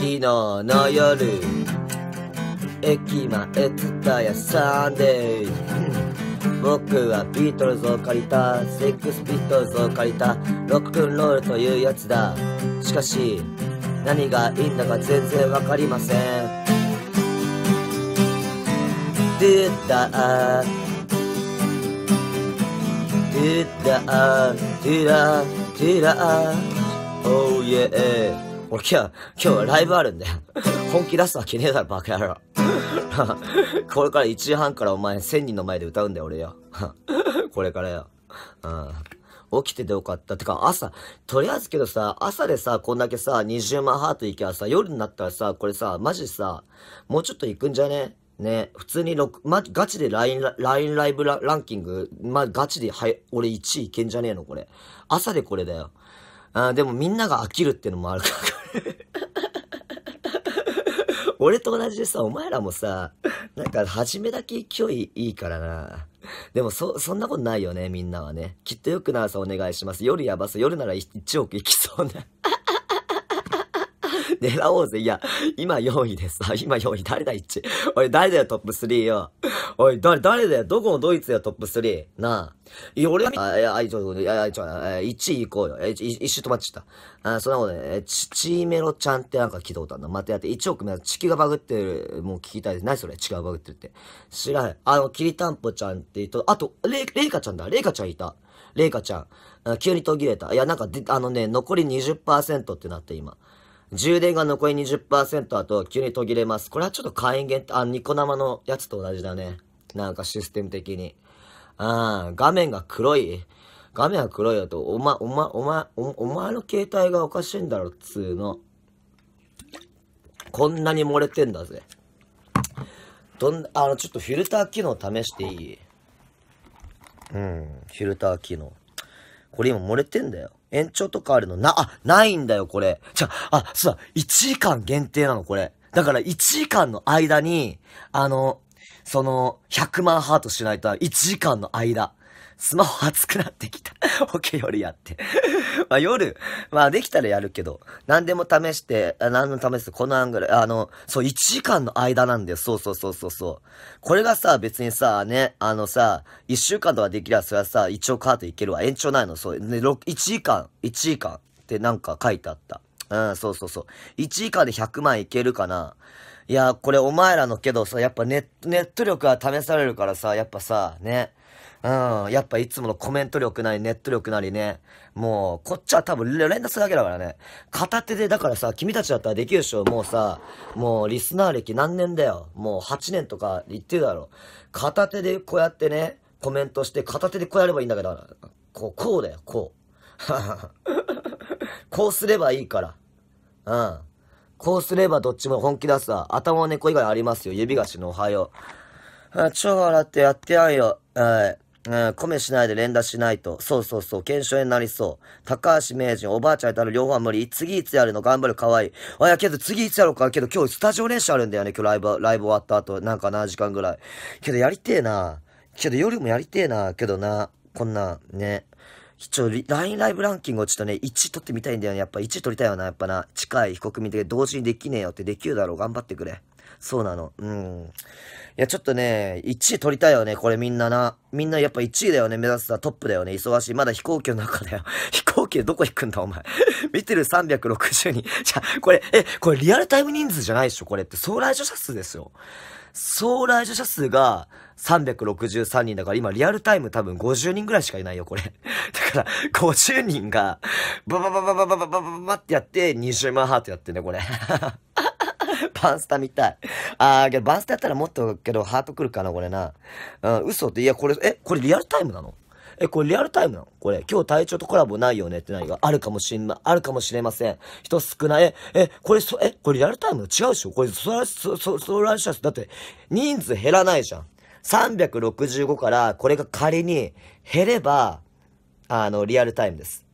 昨日の夜駅前蔦やサンデー僕はビートルズを借りたセックスビートルズを借りたロックンロールというやつだしかし何がいいんだか全然わかりませんデュッダーデュッダーデュラデュラーおうえおきゃ今日はライブあるんだよ本気出すわけねえだろ、バカ野郎。これから1時半からお前1000人の前で歌うんだよ、俺よ。これからよ。うん。起きててよかった。ってか朝、とりあえずけどさ、朝でさ、こんだけさ、20万ハートいけばさ、夜になったらさ、これさ、マジさ、もうちょっと行くんじゃねね、普通に6、ま、ガチで LINE ラインライブラランキング、ま、ガチで、はい、俺1位いけんじゃねえのこれ。朝でこれだよ。あでもみんなが飽きるってのもあるから、俺と同じでさ、お前らもさ、なんか初めだけ勢いいいからな。でもそ、そんなことないよね、みんなはね。きっとよくな朝お願いします。夜やばそう。夜なら1億いきそうな。狙おうぜ。いや、今4位でさ、今4位、誰だ1。位。おい、誰だよ、トップ3よ。おい、誰、誰だよ、どこのドイツよ、トップ3。なあ。いや、俺が、あ、いや、ちょ、いや、ちょ、1位行こうよ。一周止まっちゃった。あ、そんなことね、チーメロちゃんってなんか聞いたことあるな。またやって、1億目は地球がバグってる、もう聞きたいです。何それ、地球がバグってるって。知らない。あの、キリタンポちゃんって言うと、あと、レイ、れいかちゃんだ。レイカちゃんいた。レイカちゃん。急に途切れた。いや、なんかで、あのね、残り20%ってなって今。充電が残り20%だと急に途切れます。これはちょっと会員限定、あ、ニコ生のやつと同じだね。なんかシステム的に。ああ、画面が黒い。画面が黒いだと、おま、おま、おま、おお前の携帯がおかしいんだろ、つーの。こんなに漏れてんだぜ。どん、あの、ちょっとフィルター機能試していいうん、フィルター機能。これ今漏れてんだよ。延長とかあるのな、あ、ないんだよ、これ。じゃ、あ、そうだ、1時間限定なの、これ。だから1時間の間に、あの、その、100万ハートしないと1時間の間。スマホ熱くなってきた。オッケー、夜やって。まあ夜、まあできたらやるけど、何でも試して、何でも試して、このアングル、あの、そう、1時間の間なんだよ。そうそうそうそうそう。これがさ、別にさ、ね、あのさ、1週間とかできれば、それはさ、一応カートいけるわ。延長ないの、そう。ね、1時間、1時間ってなんか書いてあった。うん、そうそうそう。1時間で100万いけるかな。いや、これお前らのけどさ、やっぱネット、ネット力が試されるからさ、やっぱさ、ね。うん、やっぱいつものコメント力なり、ネット力なりね。もう、こっちは多分連打するだけだからね。片手で、だからさ、君たちだったらできるでしょ。もうさ、もうリスナー歴何年だよ。もう8年とか言ってるだろ。片手でこうやってね、コメントして、片手でこうやればいいんだけど、こう、こうだよ、こう。こうすればいいから。うん。こうすればどっちも本気出すわ。頭猫以外ありますよ。指がしのおはよう。あ、超笑ってやってやんよ。はい。うん、コメしないで連打しないと。そうそうそう、検証になりそう。高橋名人、おばあちゃんにたる両方は無理。次いつやるの頑張る、かわいい。あ、やけど次いつやろうか。けど今日スタジオ練習あるんだよね。今日ライブ、ライブ終わった後、なんか何時間ぐらい。けどやりてえな。けど夜もやりてえな。けどな、こんな、ね。ちょ、LINE ライブランキングをちょっとね、1取ってみたいんだよね。やっぱ1取りたいよな、やっぱな。近い被告人で同時にできねえよってできるだろう。頑張ってくれ。そうなの。うん。いや、ちょっとね、1位取りたいよね、これみんなな。みんなやっぱ1位だよね、目指すはトップだよね、忙しい。まだ飛行機の中だよ。飛行機でどこ行くんだ、お前。見てる360人。じゃ、これ、え、これリアルタイム人数じゃないでしょ、これって。総来所者数ですよ。総来所者数が363人だから、今リアルタイム多分50人ぐらいしかいないよ、これ。だから、50人が、ババババババババババってやって、20万ハートやってね、これ。パンスタみたい。あー、けどバンスタやったらもっと、けどハートくるかな、これな。うん、嘘って、いや、これ、え、これリアルタイムなのえ、これリアルタイムなのこれ、今日隊長とコラボないよねって何があるかもしんな、あるかもしれません。人少ない。え、え、これ、そ、え、これリアルタイムの違うでしょこれ、そら、そ、そ、そらしゃだって、人数減らないじゃん。365から、これが仮に減れば、あの、リアルタイムです。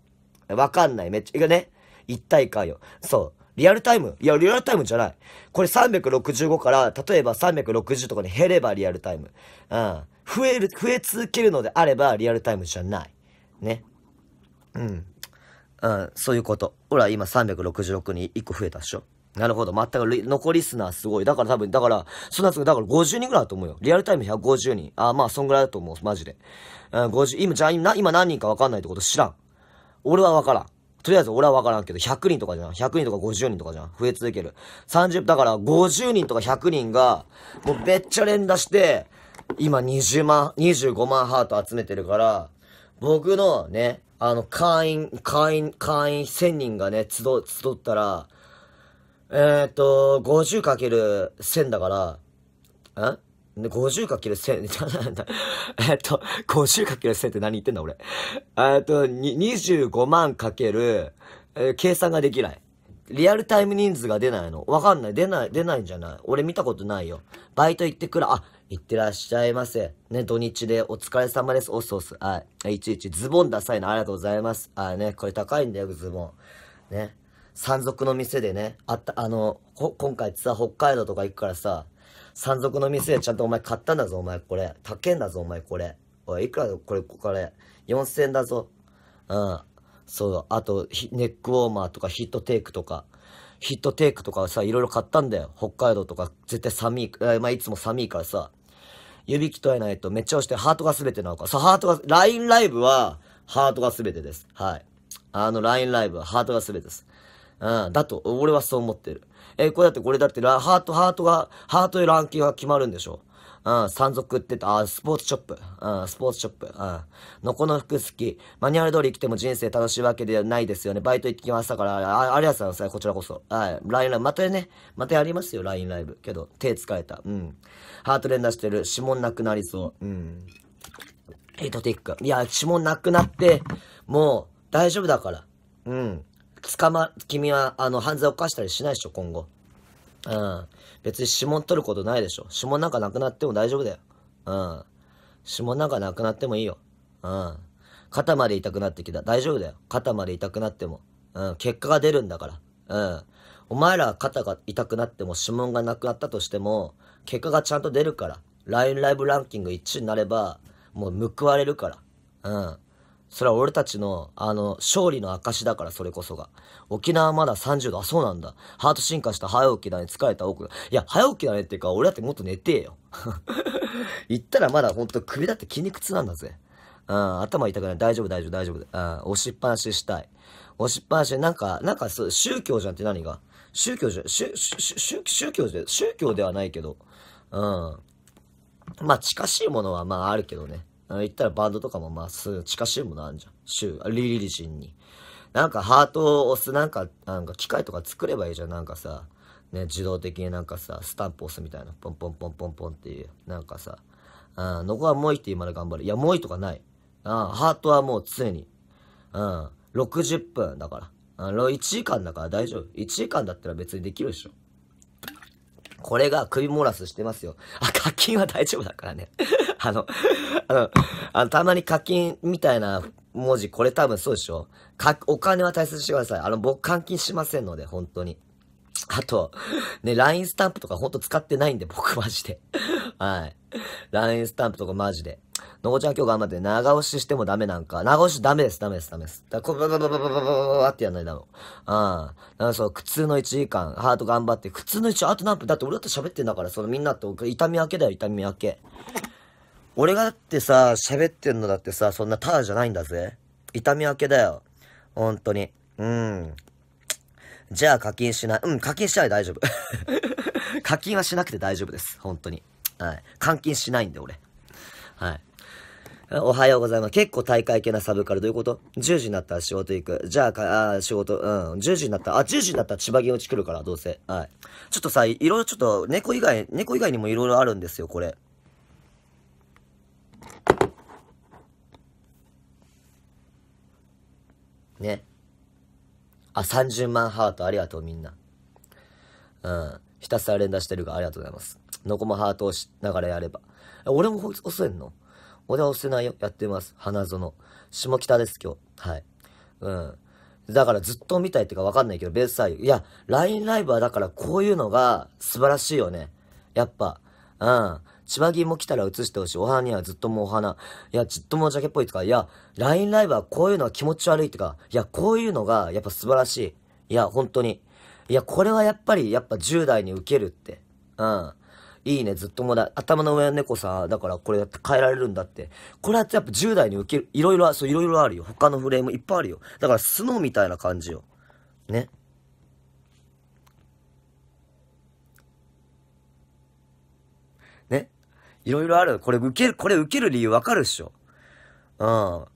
わかんない。めっちゃ、いやね。一体かよ。そう。リアルタイムいや、リアルタイムじゃない。これ365から、例えば360とかに減ればリアルタイム。うん。増える、増え続けるのであればリアルタイムじゃない。ね。うん。うん、そういうこと。ほら、今366に1個増えたっしょ。なるほど。全く、残りすな、ーすごい。だから多分、だから、そんなすぐ、だから50人ぐらいだと思うよ。リアルタイム150人。あ、まあ、そんぐらいだと思う。マジで。うん、50、今、じゃあ、今何人か分かんないってこと知らん。俺は分からん。とりあえず俺は分からんけど、100人とかじゃん。100人とか50人とかじゃん。増え続ける。30、だから50人とか100人が、もうべっちゃ連打して、今20万、25万ハート集めてるから、僕のね、あの、会員、会員、会員1000人がね、集、集ったら、えー、っと、50×1000 だから、ん 50×1000、えっと、50×1000 って何言ってんだ俺。えっと、25万かける、えー、計算ができない。リアルタイム人数が出ないの。わかんない。出ない、出ないんじゃない俺見たことないよ。バイト行ってくら、あ、行ってらっしゃいませ。ね、土日でお疲れ様です。おっすおす。はい。いちいちズボンダサいのありがとうございます。あね、これ高いんだよ、ズボン。ね。山賊の店でね、あった、あの、今回さ、北海道とか行くからさ、山賊の店でちゃんとお前買ったんだぞ、お前これ。高えんだぞ、お前これ。おい、いくらこれ、これ。4000円だぞ。うん。そう、あと、ネックウォーマーとかヒットテイクとか、ヒットテイクとかさ、いろいろ買ったんだよ。北海道とか、絶対寒い、あまあ、いつも寒いからさ、指鍛えないとめっちゃ押して、ハートが全てなのか。さ、ハートが、LINE ライブは、ハートが全てです。はい。あの、LINE ライブは、ハートが全てです。うん、だと、俺はそう思ってる。えー、これだってこれだってラ、ハート、ハートが、ハートでランキングが決まるんでしょ。うん、山賊ってあ、スポーツショップ。うん、スポーツショップ。うん。のこの服好き。マニュアル通り来ても人生楽しいわけではないですよね。バイト行ってきましたから、あありがとうございます。こちらこそ。はい。ラインライブ。またね、またやりますよ、LINE ライブ。けど、手疲れた。うん。ハート連打してる。指紋なくなりそう。うん。ヘイトテック。いや、指紋なくなって、もう、大丈夫だから。うん。捕ま、君は、あの、犯罪を犯したりしないでしょ、今後。うん。別に指紋取ることないでしょ。指紋なんかなくなっても大丈夫だよ。うん。指紋なんかなくなってもいいよ。うん。肩まで痛くなってきた。大丈夫だよ。肩まで痛くなっても。うん。結果が出るんだから。うん。お前らは肩が痛くなっても指紋がなくなったとしても、結果がちゃんと出るから。LINE ライブランキング1位になれば、もう報われるから。うん。それは俺たちの、あの、勝利の証だから、それこそが。沖縄まだ30度。あ、そうなんだ。ハート進化した早起きだね。疲れた多く。いや、早起きだねっていうか、俺だってもっと寝てえよ。言ったらまだほんと首だって筋肉痛なんだぜ。うん、頭痛くない。大丈夫、大丈夫、大丈夫。うん、押しっぱなししたい。押しっぱなし、なんか、なんかそう、宗教じゃんって何が宗教じゃ、宗、宗、宗教じゃ、宗教ではないけど。うん。まあ、近しいものはまああるけどね。言ったらバンドとかもまあ、す近しいものあるじゃん。週、リリリンに。なんかハートを押すなんか、なんか機械とか作ればいいじゃん。なんかさ、ね、自動的になんかさ、スタンプ押すみたいな。ポンポンポンポンポンっていう。なんかさ、うん、残はもういって今で頑張る。いや、もういとかない。うん、ハートはもう常に。うん、60分だから。うん、1時間だから大丈夫。1時間だったら別にできるでしょ。これが首漏らすしてますよ。あ、課金は大丈夫だからね。あの、あの、あのたまに課金みたいな文字、これ多分そうでしょか、お金は大切にしてください。あの、僕換金しませんので、本当に。あと、ね、LINE スタンプとかほんと使ってないんで、僕マジで。はい。LINE スタンプとかマジで。のこちゃん今日頑張って、長押ししてもダメなんか。長押しダメです、ダメです、ダメです。だから、こばばばばばばばってやんないだろう。うん。かそう、苦痛の1時間、ハート頑張って、苦痛の1時間、あと何分だって俺だって喋ってんだから、そのみんなと痛み分けだよ、痛み分け。俺がだってさ、喋ってんのだってさ、そんなターじゃないんだぜ。痛み分けだよ。ほんとに。うん。じゃあ課金しない。うん、課金しない大丈夫。課金はしなくて大丈夫です。本当に。はい。監禁しないんで、俺。はい。おはようございます。結構大会系なサブカル。どういうこと ?10 時になったら仕事行く。じゃあ、あ仕事、うん。10時になったら、あ、10時になったら千葉県うち来るから、どうせ。はい。ちょっとさ、いろいろちょっと、猫以外、猫以外にもいろいろあるんですよ、これ。ね。あ、30万ハート、ありがとう、みんな。うん。ひたすら連打してるから、ありがとうございます。ノコマハートをしながらやれば。俺も押せんの俺は押せないよ。やってます。花園。下北です、今日。はい。うん。だからずっと見たいってかわかんないけど、ベースイ右。いや、LINE ライブはだからこういうのが素晴らしいよね。やっぱ。うん。千葉銀も来たら映してほしい。お花にはずっともうお花。いや、ずっともジャケっぽいとか、いや、LINE ライブはこういうのは気持ち悪いってか、いや、こういうのがやっぱ素晴らしい。いや、本当に。いや、これはやっぱり、やっぱ10代に受けるって。うん。いいね、ずっともだ。頭の上の猫さ、だからこれって変えられるんだって。これはやっぱ10代に受ける、いろいろ、そう、いろいろあるよ。他のフレームいっぱいあるよ。だからスノーみたいな感じよ。ね。ね。いろいろある。これ受ける、これ受ける理由わかるっしょ。うん。こ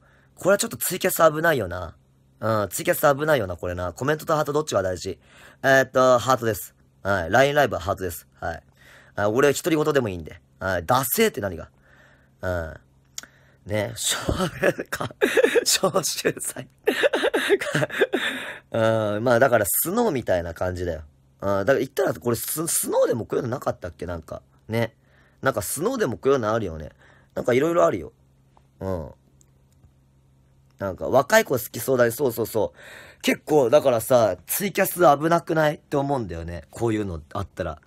れはちょっとツイキャス危ないよな。うん、ツイキャス危ないよな、これな。コメントとハートどっちが大事えー、っと、ハートです。はい。LINE ライブはハートです。はい。あ俺は独り言でもいいんで。あダセーって何が。うん。ね、小、ょ、か、小臭祭。うん、まあだからスノーみたいな感じだよ。うん、だから言ったらこれススノーでも食うのなかったっけなんか。ね。なんかスノーでも食うのあるよね。なんかいろいろあるよ。うん。なんか若い子好きそうだね。そうそうそう。結構だからさ、ツイキャス危なくないって思うんだよね。こういうのあったら。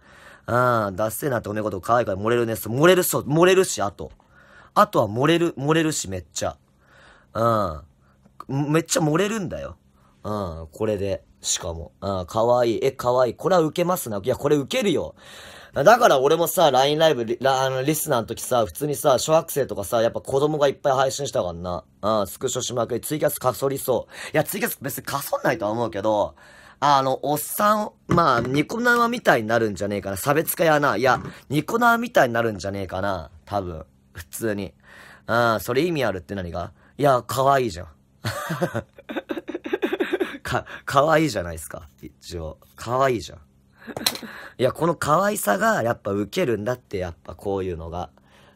うん、出せなっておめこと可愛いから漏れるね。漏れるそう、漏れるし、あと。あとは漏れる、漏れるし、めっちゃ。うん。めっちゃ漏れるんだよ。うん、これで。しかも。うん、可愛い。え、可愛い。これはウケますな。いや、これウケるよ。だから俺もさ、LINE ライブリ、あの、リスナーの時さ、普通にさ、小学生とかさ、やっぱ子供がいっぱい配信したからな。うん、スクショしまくり、ツイキャスかそりそう。いや、ツイキャス別にかそんないとは思うけど、あの、おっさん、まあ、ニコ生みたいになるんじゃねえかな。差別化やな。いや、ニコ生みたいになるんじゃねえかな。多分。普通に。うん、それ意味あるって何がいや、可愛いじゃん。か、可愛いじゃないですか。一応。可愛いじゃん。いや、この可愛さがやっぱウケるんだって、やっぱこういうのが。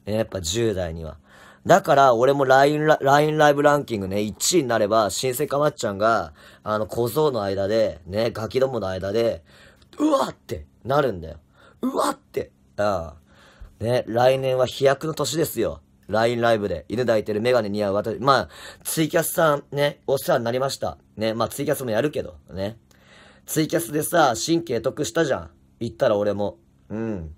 やっぱ10代には。だから俺も LINE ララインライブランキングね、1位になれば、新生かまっちゃんが、あの、小僧の間で、ね、ガキどもの間で、うわってなるんだよ。うわって。ああ。ね、来年は飛躍の年ですよ。LINE ライブで、犬抱いてるメガネ似合う私、まあ、ツイキャスさんね、お世話になりました。ね、まあツイキャスもやるけど、ね。ツイキャスでさ、神経得したじゃん。言ったら俺も。うん。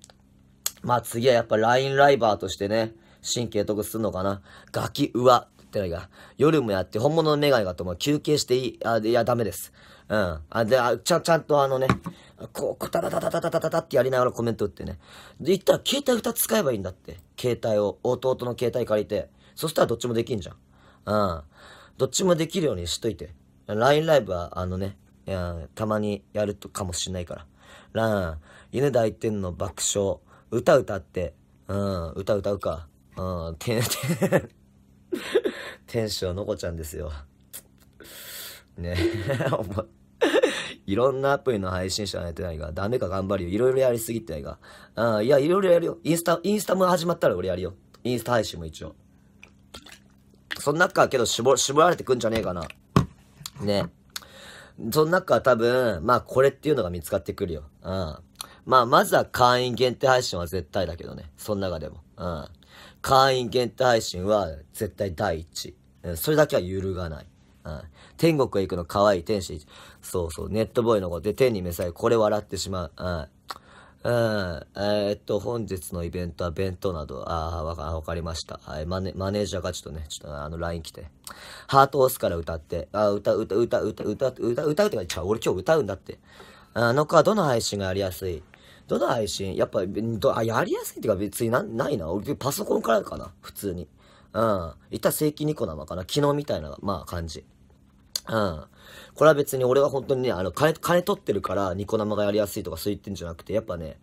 まあ次はやっぱ LINE ライバーとしてね、神経得するのかなガキうわってのが、夜もやって本物の女神がとも休憩していい、あ、いや、ダメです。うん。あ、で、あ、ちゃ、ちゃんとあのね、こう、こたたたたたたたたってやりながらコメント打ってね。で、言ったら携帯歌つ使えばいいんだって。携帯を。弟の携帯借りて。そしたらどっちもできんじゃん。うん。どっちもできるようにしといて。LINE ライブは、あのね、たまにやるとかもしんないから。ラン、犬抱いてんの爆笑。歌歌って。うん、歌歌うか。うん、て、て、天使はのこちゃんですよ。ねお前、いろんなアプリの配信者やってないが、ダメか頑張るよ。いろいろやりすぎてないが。あいや、いろいろやるよ。インスタ、インスタも始まったら俺やるよ。インスタ配信も一応。そん中はけど絞、絞られてくんじゃねえかな。ねそん中は多分、まあこれっていうのが見つかってくるよ。うん。まあまずは会員限定配信は絶対だけどね。そん中でも。うん。会員限定配信は絶対第一。それだけは揺るがない。天国へ行くの可愛い天使。そうそう、ネットボーイの子で天に目さえ、これ笑ってしまう。えっと、本日のイベントは弁当など、ああ、わかりました。マネ、ージャーがちょっとね、ちょっとあの、LINE 来て、ハート押すから歌って、あ歌、歌、歌、歌、歌、歌、歌うって俺今日歌うんだって。あの子はどの配信がやりやすいどの配信やっぱ、あ、やりやすいっていうか別にな、ないな。俺パソコンからかな。普通に。うん。いった正規ニコ生かな。昨日みたいな、まあ感じ。うん。これは別に俺は本当にね、あの、金、金取ってるからニコ生がやりやすいとかそう言ってんじゃなくて、やっぱね、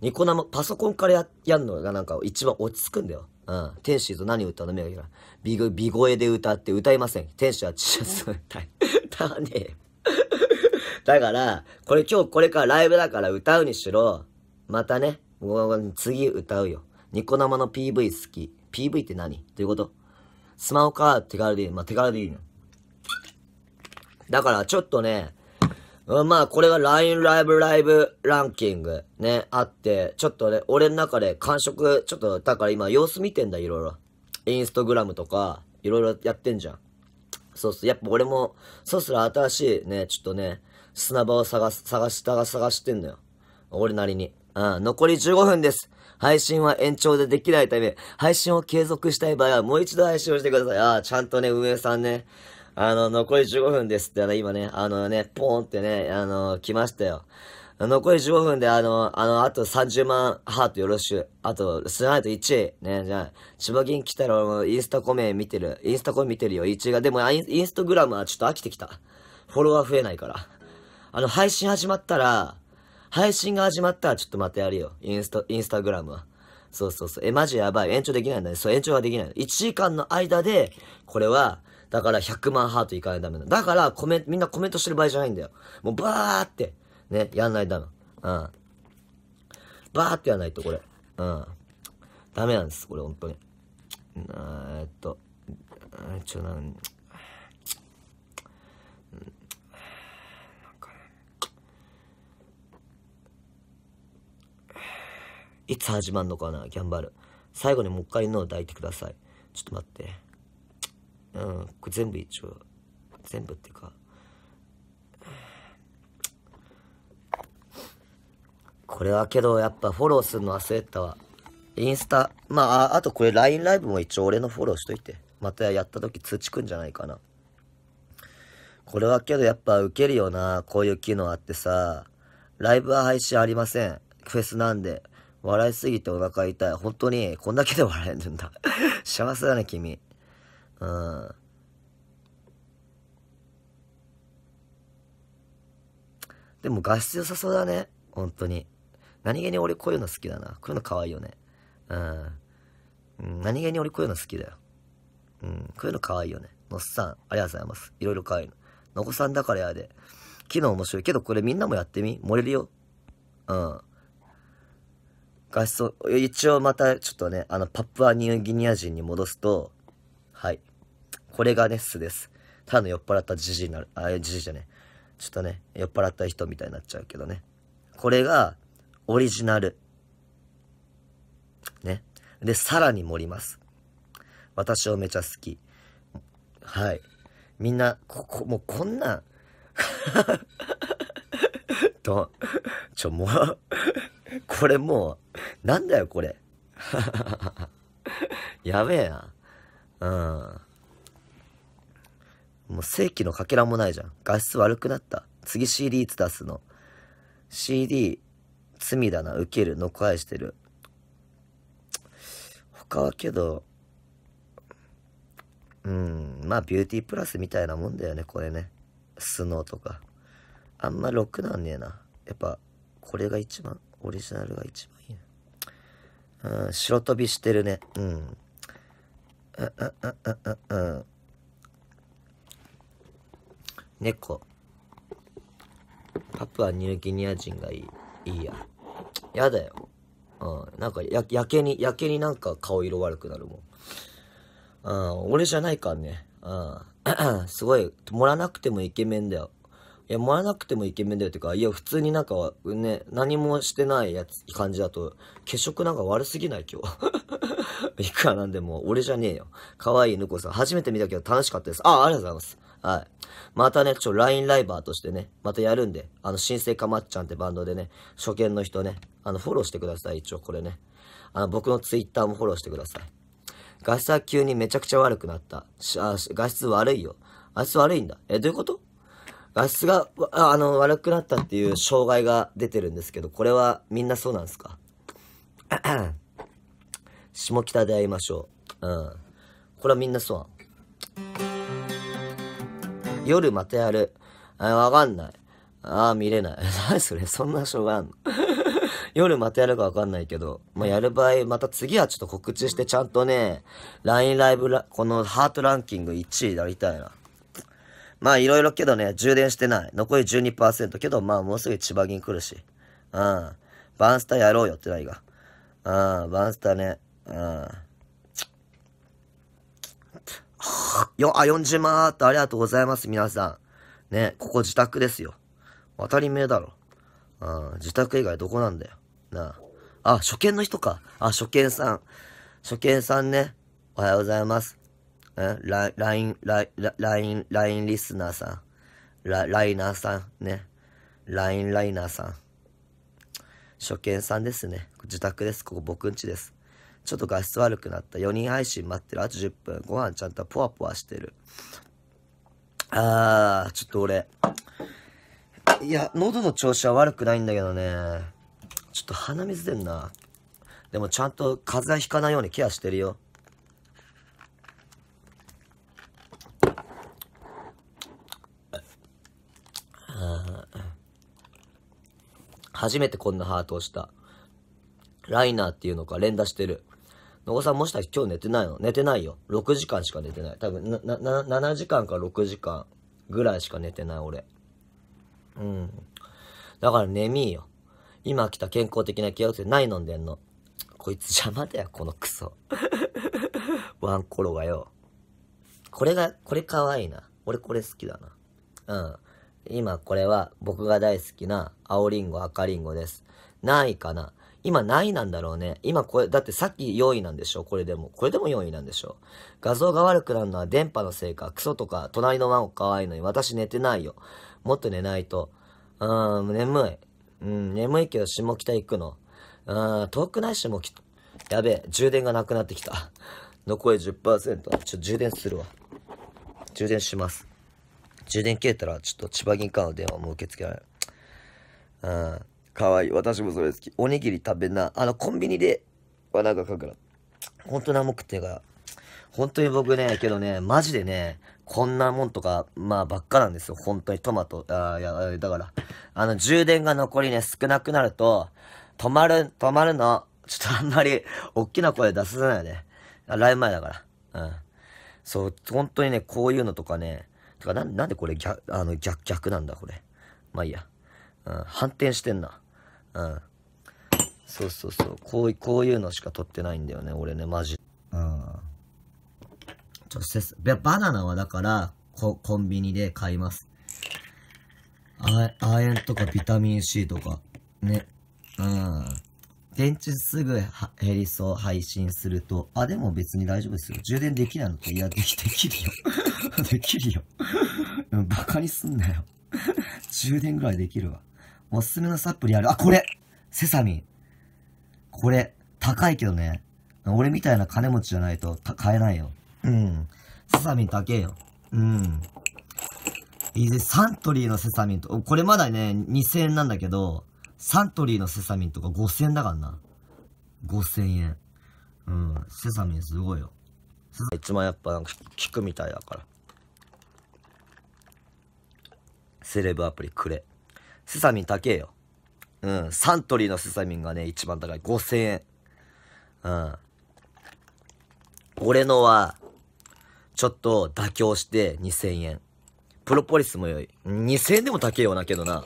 ニコ生、パソコンからや、やるのがなんか一番落ち着くんだよ。うん。天使と何歌うの目がいいから。美声、美声で歌って歌いません。天使はチシャツ歌い。歌 わねえだから、これ今日これからライブだから歌うにしろ、またね、次歌うよ。ニコ生の PV 好き。PV って何ということスマホか、手軽でいい。まあ、手軽でいいの。だから、ちょっとね、うん、まあ、これが LINE ライブライブランキングね、あって、ちょっとね、俺の中で感触、ちょっと、だから今様子見てんだ、いろいろ。インスタグラムとか、いろいろやってんじゃん。そうそう、やっぱ俺も、そうすら新しいね、ちょっとね、砂場を探す、探し、探してんのよ。俺なりに。うん、残り15分です。配信は延長でできないため、配信を継続したい場合はもう一度配信をしてください。ああ、ちゃんとね、運営さんね。あの、残り15分ですってね、今ね、あのね、ポーンってね、あの、来ましたよ。残り15分で、あの、あの、あと30万ハートよろしく。あと、スナイト1位。ね、じゃあ、千葉銀来たら、インスタコメ見てる。インスタコメ見てるよ、1位が。でも、インスタグラムはちょっと飽きてきた。フォロワー増えないから。あの、配信始まったら、配信が始まったらちょっと待ってやるよ。インスタ、インスタグラムは。そうそうそう。え、マジやばい。延長できないんだね。そう、延長はできない。1時間の間で、これは、だから100万ハートいかないとダメだ。だから、コメント、みんなコメントしてる場合じゃないんだよ。もうバーって、ね、やんないだメ。うん。バーってやんないと、これ。うん。ダメなんです、これ、本当に。えー、っと、ちょ、なん、いつ始まんのかな、ギャンバル。最後にもう一回のを抱いてください。ちょっと待って。うん、これ全部一応、全部っていうか。これはけど、やっぱフォローするの忘れたわ。インスタ、まあ、あとこれ LINE ライブも一応俺のフォローしといて。またやった時通知くんじゃないかな。これはけどやっぱウケるよな。こういう機能あってさ。ライブは配信ありません。フェスなんで。笑いすぎてお腹痛い。本当に、こんだけで笑えるんだ 幸せだね、君。うん。でも画質良さそうだね。本当に。何気に俺こういうの好きだな。こういうの可愛いよね。うん。うん、何気に俺こういうの好きだよ。うん、こういうの可愛いよね。のっさん、ありがとうございます。いろいろ可愛いの。のこさんだからやで。昨日面白いけど、これみんなもやってみ漏れるよ。うん。一応またちょっとね、あの、パプアニューギニア人に戻すと、はい。これがね、素です。ただの酔っ払ったじじいになる、あ、じじいじゃねちょっとね、酔っ払った人みたいになっちゃうけどね。これが、オリジナル。ね。で、さらに盛ります。私をめちゃ好き。はい。みんな、こ、こ、もうこんなん。と、ちょ、もうこれもう、なんだよ、これ。やべえな。うん。もう正規のかけらもないじゃん。画質悪くなった。次 CD いつ出すの ?CD、罪だな、受ける、の返してる。他はけど、うん、まあ、ビューティープラスみたいなもんだよね、これね。スノーとか。あんまロックなんねえな。やっぱ、これが一番、オリジナルが一番。うん、白飛びしてるね。うん。うんうんうんうんうん。猫。パプアニューギニア人がいい。いいや。やだよ。うん。なんかや、やけに、やけになんか顔色悪くなるもん。うん。俺じゃないからね。うん。すごい、盛らなくてもイケメンだよ。や、燃えなくてもイケメンだよっていうか、いや、普通になんかね、何もしてないやつ、感じだと、血色なんか悪すぎない今日。いくらなんでも、俺じゃねえよ。可愛いぬこさん、初めて見たけど楽しかったです。あ、ありがとうございます。はい。またね、ちょ、LINE ライバーとしてね、またやるんで、あの、新生かまっちゃんってバンドでね、初見の人ね、あの、フォローしてください、一応これね。あの、僕の Twitter もフォローしてください。画質は急にめちゃくちゃ悪くなった。しあ画質悪いよ。あいつ悪いんだ。え、どういうこと画質が、あの、悪くなったっていう障害が出てるんですけど、これはみんなそうなんですか 下北で会いましょう。うん。これはみんなそう夜またやる。あ、わかんない。ああ、見れない。何それそんな障害あんの 夜またやるかわかんないけど、まあ、やる場合、また次はちょっと告知して、ちゃんとね、LINE ライブこのハートランキング1位になりたいな。まあいろいろけどね、充電してない。残り12%けど、まあもうすぐ千葉銀来るし。うん。バンスターやろうよってないが。うん、バンスターね。うん。よ、あ、40万アートありがとうございます、皆さん。ね、ここ自宅ですよ。当たり前だろ。うん、自宅以外どこなんだよ。なあ。あ、初見の人か。あ、初見さん。初見さんね。おはようございます。ラライン、ライン、ライン、ラインリスナーさん。ラライナーさんね。ラインライナーさん。初見さんですね。自宅です。ここ僕ん家です。ちょっと画質悪くなった。4人配信待ってる。あと10分。ご飯ちゃんとポワポワしてる。あー、ちょっと俺。いや、喉の調子は悪くないんだけどね。ちょっと鼻水出んな。でもちゃんと風邪ひかないようにケアしてるよ。初めてこんなハートをした。ライナーっていうのか連打してる。野子さんもしかして今日寝てないの寝てないよ。6時間しか寝てない。多分な、な、7時間か6時間ぐらいしか寝てない俺。うん。だから眠いよ。今来た健康的な気をってて何飲んでんの。こいつ邪魔だよ、このクソ。ワンコロがよ。これが、これ可愛いな。俺これ好きだな。うん。今これは僕が大好きな青りんご、赤りんごです。ないかな今ないなんだろうね。今これ、だってさっき4位なんでしょこれでも。これでも4位なんでしょ画像が悪くなるのは電波のせいか。クソとか、隣のワンコ可愛いのに私寝てないよ。もっと寝ないと。うーん、眠い。うん、眠いけど下北行くの。うーん、遠くない下北。やべえ、充電がなくなってきた。残り10%。ちょ、充電するわ。充電します。充電切れたら、ちょっと千葉銀行の電話も受け付けられない。うん。かわいい。私もそれ好き。おにぎり食べな。あの、コンビニでなんかくから。ほんと何も食ってから。本当に僕ね、けどね、マジでね、こんなもんとか、まあばっかなんですよ。本当にトマト。あいや、だから、あの、充電が残りね、少なくなると、止まる、止まるの。ちょっとあんまり、お っきな声出さないよね。ライブ前だから。うん。そう、本当にね、こういうのとかね、てかな、なんでこれ逆、あの逆、逆なんだ、これ。まあいいや。うん、反転してんな。うん。そうそうそう。こうこういうのしか撮ってないんだよね、俺ね、マジ。うん。ちょっとせす、バナナはだから、コンビニで買います。亜鉛とかビタミン C とか。ね。うん。電池すぐ減りそう配信すると、あ、でも別に大丈夫ですよ。充電できないのって、いや、できできるよ。できるよ。バ カにすんなよ。充電ぐらいできるわ。おすすめのサプリある。あ、これセサミン。これ、高いけどね。俺みたいな金持ちじゃないと買えないよ。うん。セサミン高えよ。うん。いいぜ、サントリーのセサミンと、これまだね、2000円なんだけど、サントリーのセサミンとか5000円だからな。5000円。うん、セサミンすごいよ。一番やっぱなんか効くみたいだから。セレブアプリくれ。セサミン高えよ。うん、サントリーのセサミンがね、一番高い。5000円。うん。俺のは、ちょっと妥協して2000円。プロポリスも良い。2000円でも高えよな、けどな。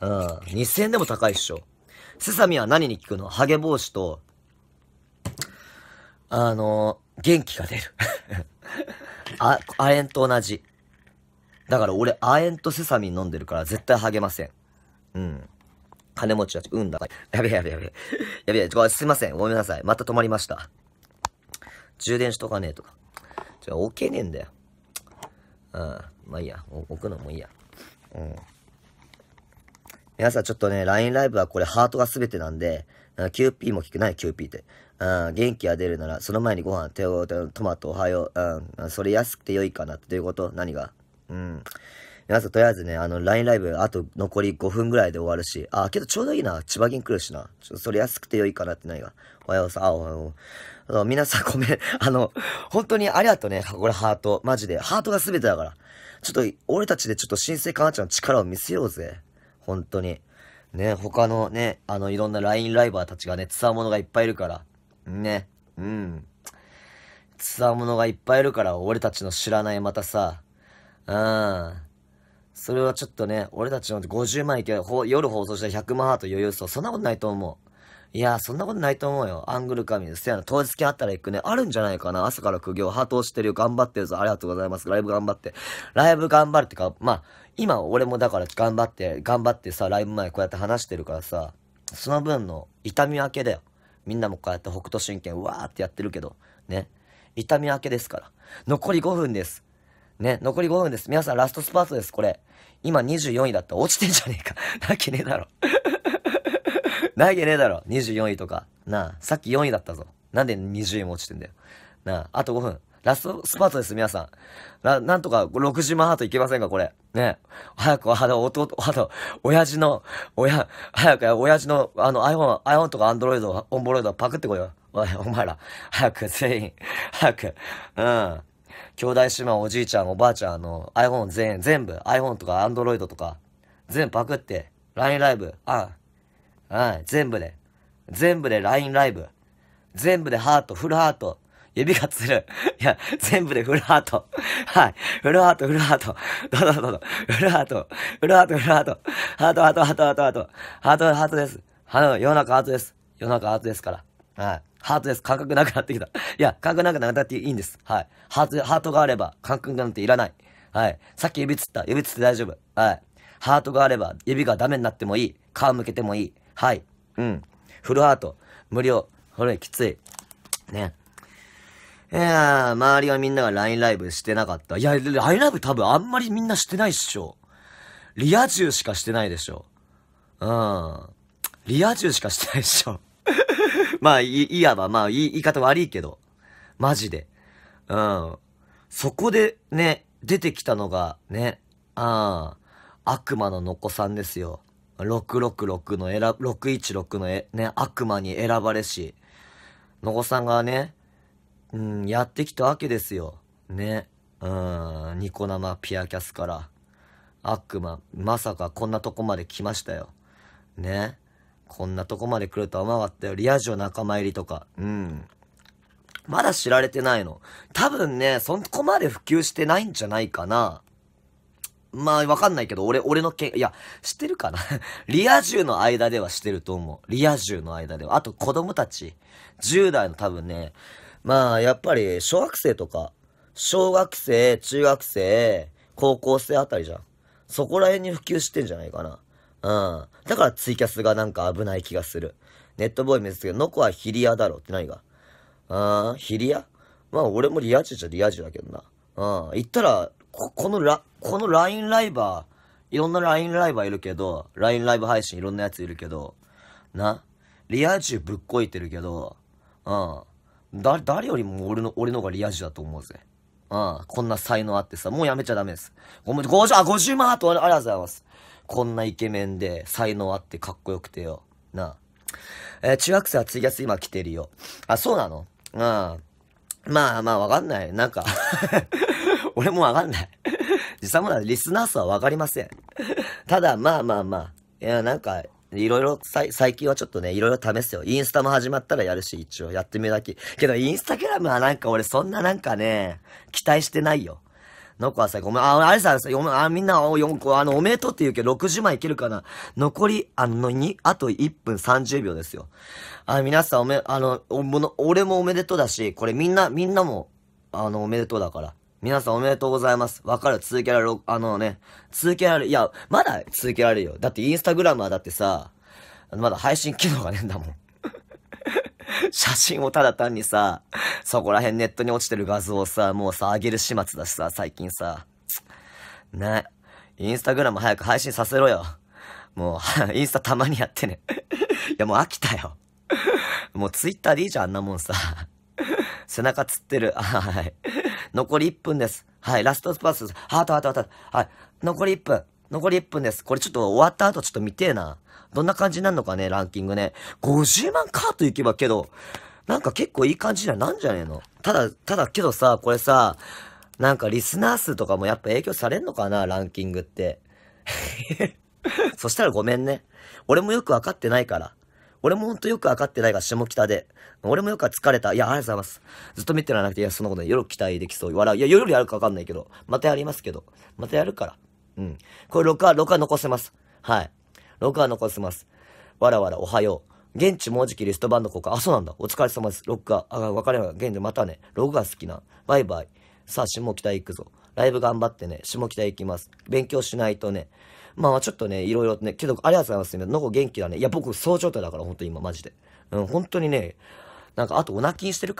うん。2000円でも高いっしょ。セサミは何に効くのハゲ防止と、あの、元気が出る。あ、亜鉛と同じ。だから俺、亜鉛とセサミン飲んでるから絶対ハゲません。うん。金持ちは、うんだ。やべえやべえやべえ。やべえ、べ。すいません。ごめんなさい。また止まりました。充電しとかねえとか。じゃあ、置けねえんだよ。うん。まあいいや。置くのもいいや。うん。皆さんちょっとね、LINE ライブはこれハートが全てなんで、QP も聞くない、QP って。うん、元気が出るなら、その前にご飯、手を、トマト、おはよう、うん、それ安くて良いかなっていうこと何がうん。皆さん、とりあえずね、あの、LINE ライブ、あと残り5分ぐらいで終わるし、あ、けどちょうどいいな。千葉銀来るしな。ちょそれ安くて良いかなってないが。おはようさん、あ、おはよう。あの皆さん、ごめん。あの、本当にありがとうね。これハート。マジで。ハートが全てだから。ちょっと、俺たちでちょっと新生かなちゃんの力を見せようぜ。本当に。ね、他のね、あの、いろんな LINE ライバーたちがね、つわものがいっぱいいるから。ね、うん。つわものがいっぱいいるから、俺たちの知らないまたさ、うん。それはちょっとね、俺たちの50万いけ、夜放送した100万ハート余裕そう。そんなことないと思う。いやー、そんなことないと思うよ。アングル神です。せやな、当日券あったら行くね。あるんじゃないかな。朝から苦行、ハートしてるよ。頑張ってるぞ。ありがとうございます。ライブ頑張って。ライブ頑張るってか、まあ、今俺もだから頑張って、頑張ってさ、ライブ前こうやって話してるからさ、その分の痛み分けだよ。みんなもこうやって北斗神拳、うわーってやってるけど、ね。痛み分けですから。残り5分です。ね、残り5分です。皆さんラストスパートです、これ。今24位だったら落ちてんじゃねえか。泣けねえだろ。なわけねえだろ !24 位とか。なあ、さっき4位だったぞ。なんで20位も落ちてんだよ。なあ、あと5分。ラストスパートです、皆さん。な、なんとか60万ハートいけませんか、これ。ね。早く、あの、弟、あの、親父の、親、早く、親父の、あの、iPhone、iPhone とか Android、オンボロイドパクってこいよ。おい、お前ら。早く、全員。早く。うん。兄弟姉妹、おじいちゃん、おばあちゃん、あの、iPhone 全、全部、iPhone とか Android とか、全部パクって、LINE ライブ、あ、はい。全部で。全部で LINE ライブ。全部でハート、フルハート。指がつる。いや、全部でフルハート。はい。フルハート、フルハート。どうぞどうぞ。フルハート。フルハート、フルハート。ハート、ハート、ハート、ハート、ハート。ハート、ハートです。あの、世の中ハートです。世の中ハートですから。はい。ハートです。感覚なくなってきた。いや、感覚なくなったっていいんです。はい。ハート、ハートがあれば、感覚なんていらない。はい。さっき指つった。指つって大丈夫。はい。ハートがあれば、指がダメになってもいい。皮向けてもいい。はい。うん。フルハート。無料。ほれ、きつい。ね。いやー、周りはみんなが LINE ライブしてなかった。いや、LINE ライブ多分あんまりみんなしてないっしょ。リア充しかしてないでしょ。うん。リア充しかしてないっしょ。まあ、い、いわば、まあ、言い方悪いけど。マジで。うん。そこでね、出てきたのがね、ああ、悪魔のノコさんですよ。666の選、616のえね、悪魔に選ばれし、のごさんがね、うん、やってきたわけですよ。ね。うん、ニコ生ピアキャスから、悪魔、まさかこんなとこまで来ましたよ。ね。こんなとこまで来るとは思わかったよ。リア充仲間入りとか。うん。まだ知られてないの。多分ね、そこまで普及してないんじゃないかな。まあ、わかんないけど、俺、俺のけ、いや、知ってるかな リア充の間ではしてると思う。リア充の間では。あと、子供たち。10代の多分ね、まあ、やっぱり、小学生とか、小学生、中学生、高校生あたりじゃん。そこら辺に普及してんじゃないかな。うん。だからツイキャスがなんか危ない気がする。ネットボーイ見つけど、ノコはヒリアだろって何が。うん、ヒリアまあ俺もリア充じゃリア充だけどな。うん。言ったら、こ、このラ、この LINE ライバー、いろんな LINE ライバーいるけど、LINE ライブ配信いろんなやついるけど、な、リア充ぶっこいてるけど、うん。だ、誰よりも俺の、俺の方がリア充だと思うぜ。うん。こんな才能あってさ、もうやめちゃダメです。ごめん、50、あ、50万あとありがとうございます。こんなイケメンで、才能あってかっこよくてよ。なえー、中学生はツイキャス今来てるよ。あ、そうなのうん。まあまあわかんない。なんか俺もわかんない。実際もだ、リスナー数はわかりません。ただ、まあまあまあ。いや、なんか、いろいろ、最近はちょっとね、いろいろ試すよ。インスタも始まったらやるし、一応やってみるだけ。けど、インスタグラムはなんか俺そんななんかね、期待してないよ。残こはさ、ごめん、あ、あれさ、ごめん、あ、みんな、お、4個、あの、おめでとうって言うけど、60枚いけるかな。残り、あの、に、あと1分30秒ですよ。あ、皆さん、おめ、あの、おもの、俺もおめでとうだし、これみんな、みんなも、あの、おめでとうだから。皆さんおめでとうございます。わかる続けられる。あのね、続けられる。いや、まだ続けられるよ。だってインスタグラムはだってさ、まだ配信機能がねえんだもん。写真をただ単にさ、そこら辺ネットに落ちてる画像をさ、もうさ、上げる始末だしさ、最近さ。ね。インスタグラム早く配信させろよ。もう、インスタたまにやってね。いや、もう飽きたよ。もうツイッターでいいじゃん、あんなもんさ。背中つってる。はい。残り1分です。はい、ラストスパースです。ハートハートハート。はい、残り1分。残り1分です。これちょっと終わった後ちょっと見てえな。どんな感じになるのかね、ランキングね。50万カート行けばけど、なんか結構いい感じじゃなんじゃねえのただ、ただけどさ、これさ、なんかリスナー数とかもやっぱ影響されんのかな、ランキングって。そしたらごめんね。俺もよくわかってないから。俺もほんとよくわかってないが、下北で。俺もよく疲れた。いや、ありがとうございます。ずっと見てらなくて、いや、そんなことない。よく期待できそう。笑う。いや、夜やるかわかんないけど。またやりますけど。またやるから。うん。これ、録画、録画残せます。はい。録画残せます。わらわら、おはよう。現地もうじきリストバンド交換。あ、そうなんだ。お疲れ様です。録画。あ、わかりました。現地またね。ロが好きな。バイバイ。さあ、下北行くぞ。ライブ頑張ってね。下北行きます。勉強しないとね。まあちょっとね、いろいろね、けど、ありがとうございますね。のこ元気だね。いや、僕、う状態だから、本当に今、マジで。うん、本当にね、なんか、あと、お泣きしてる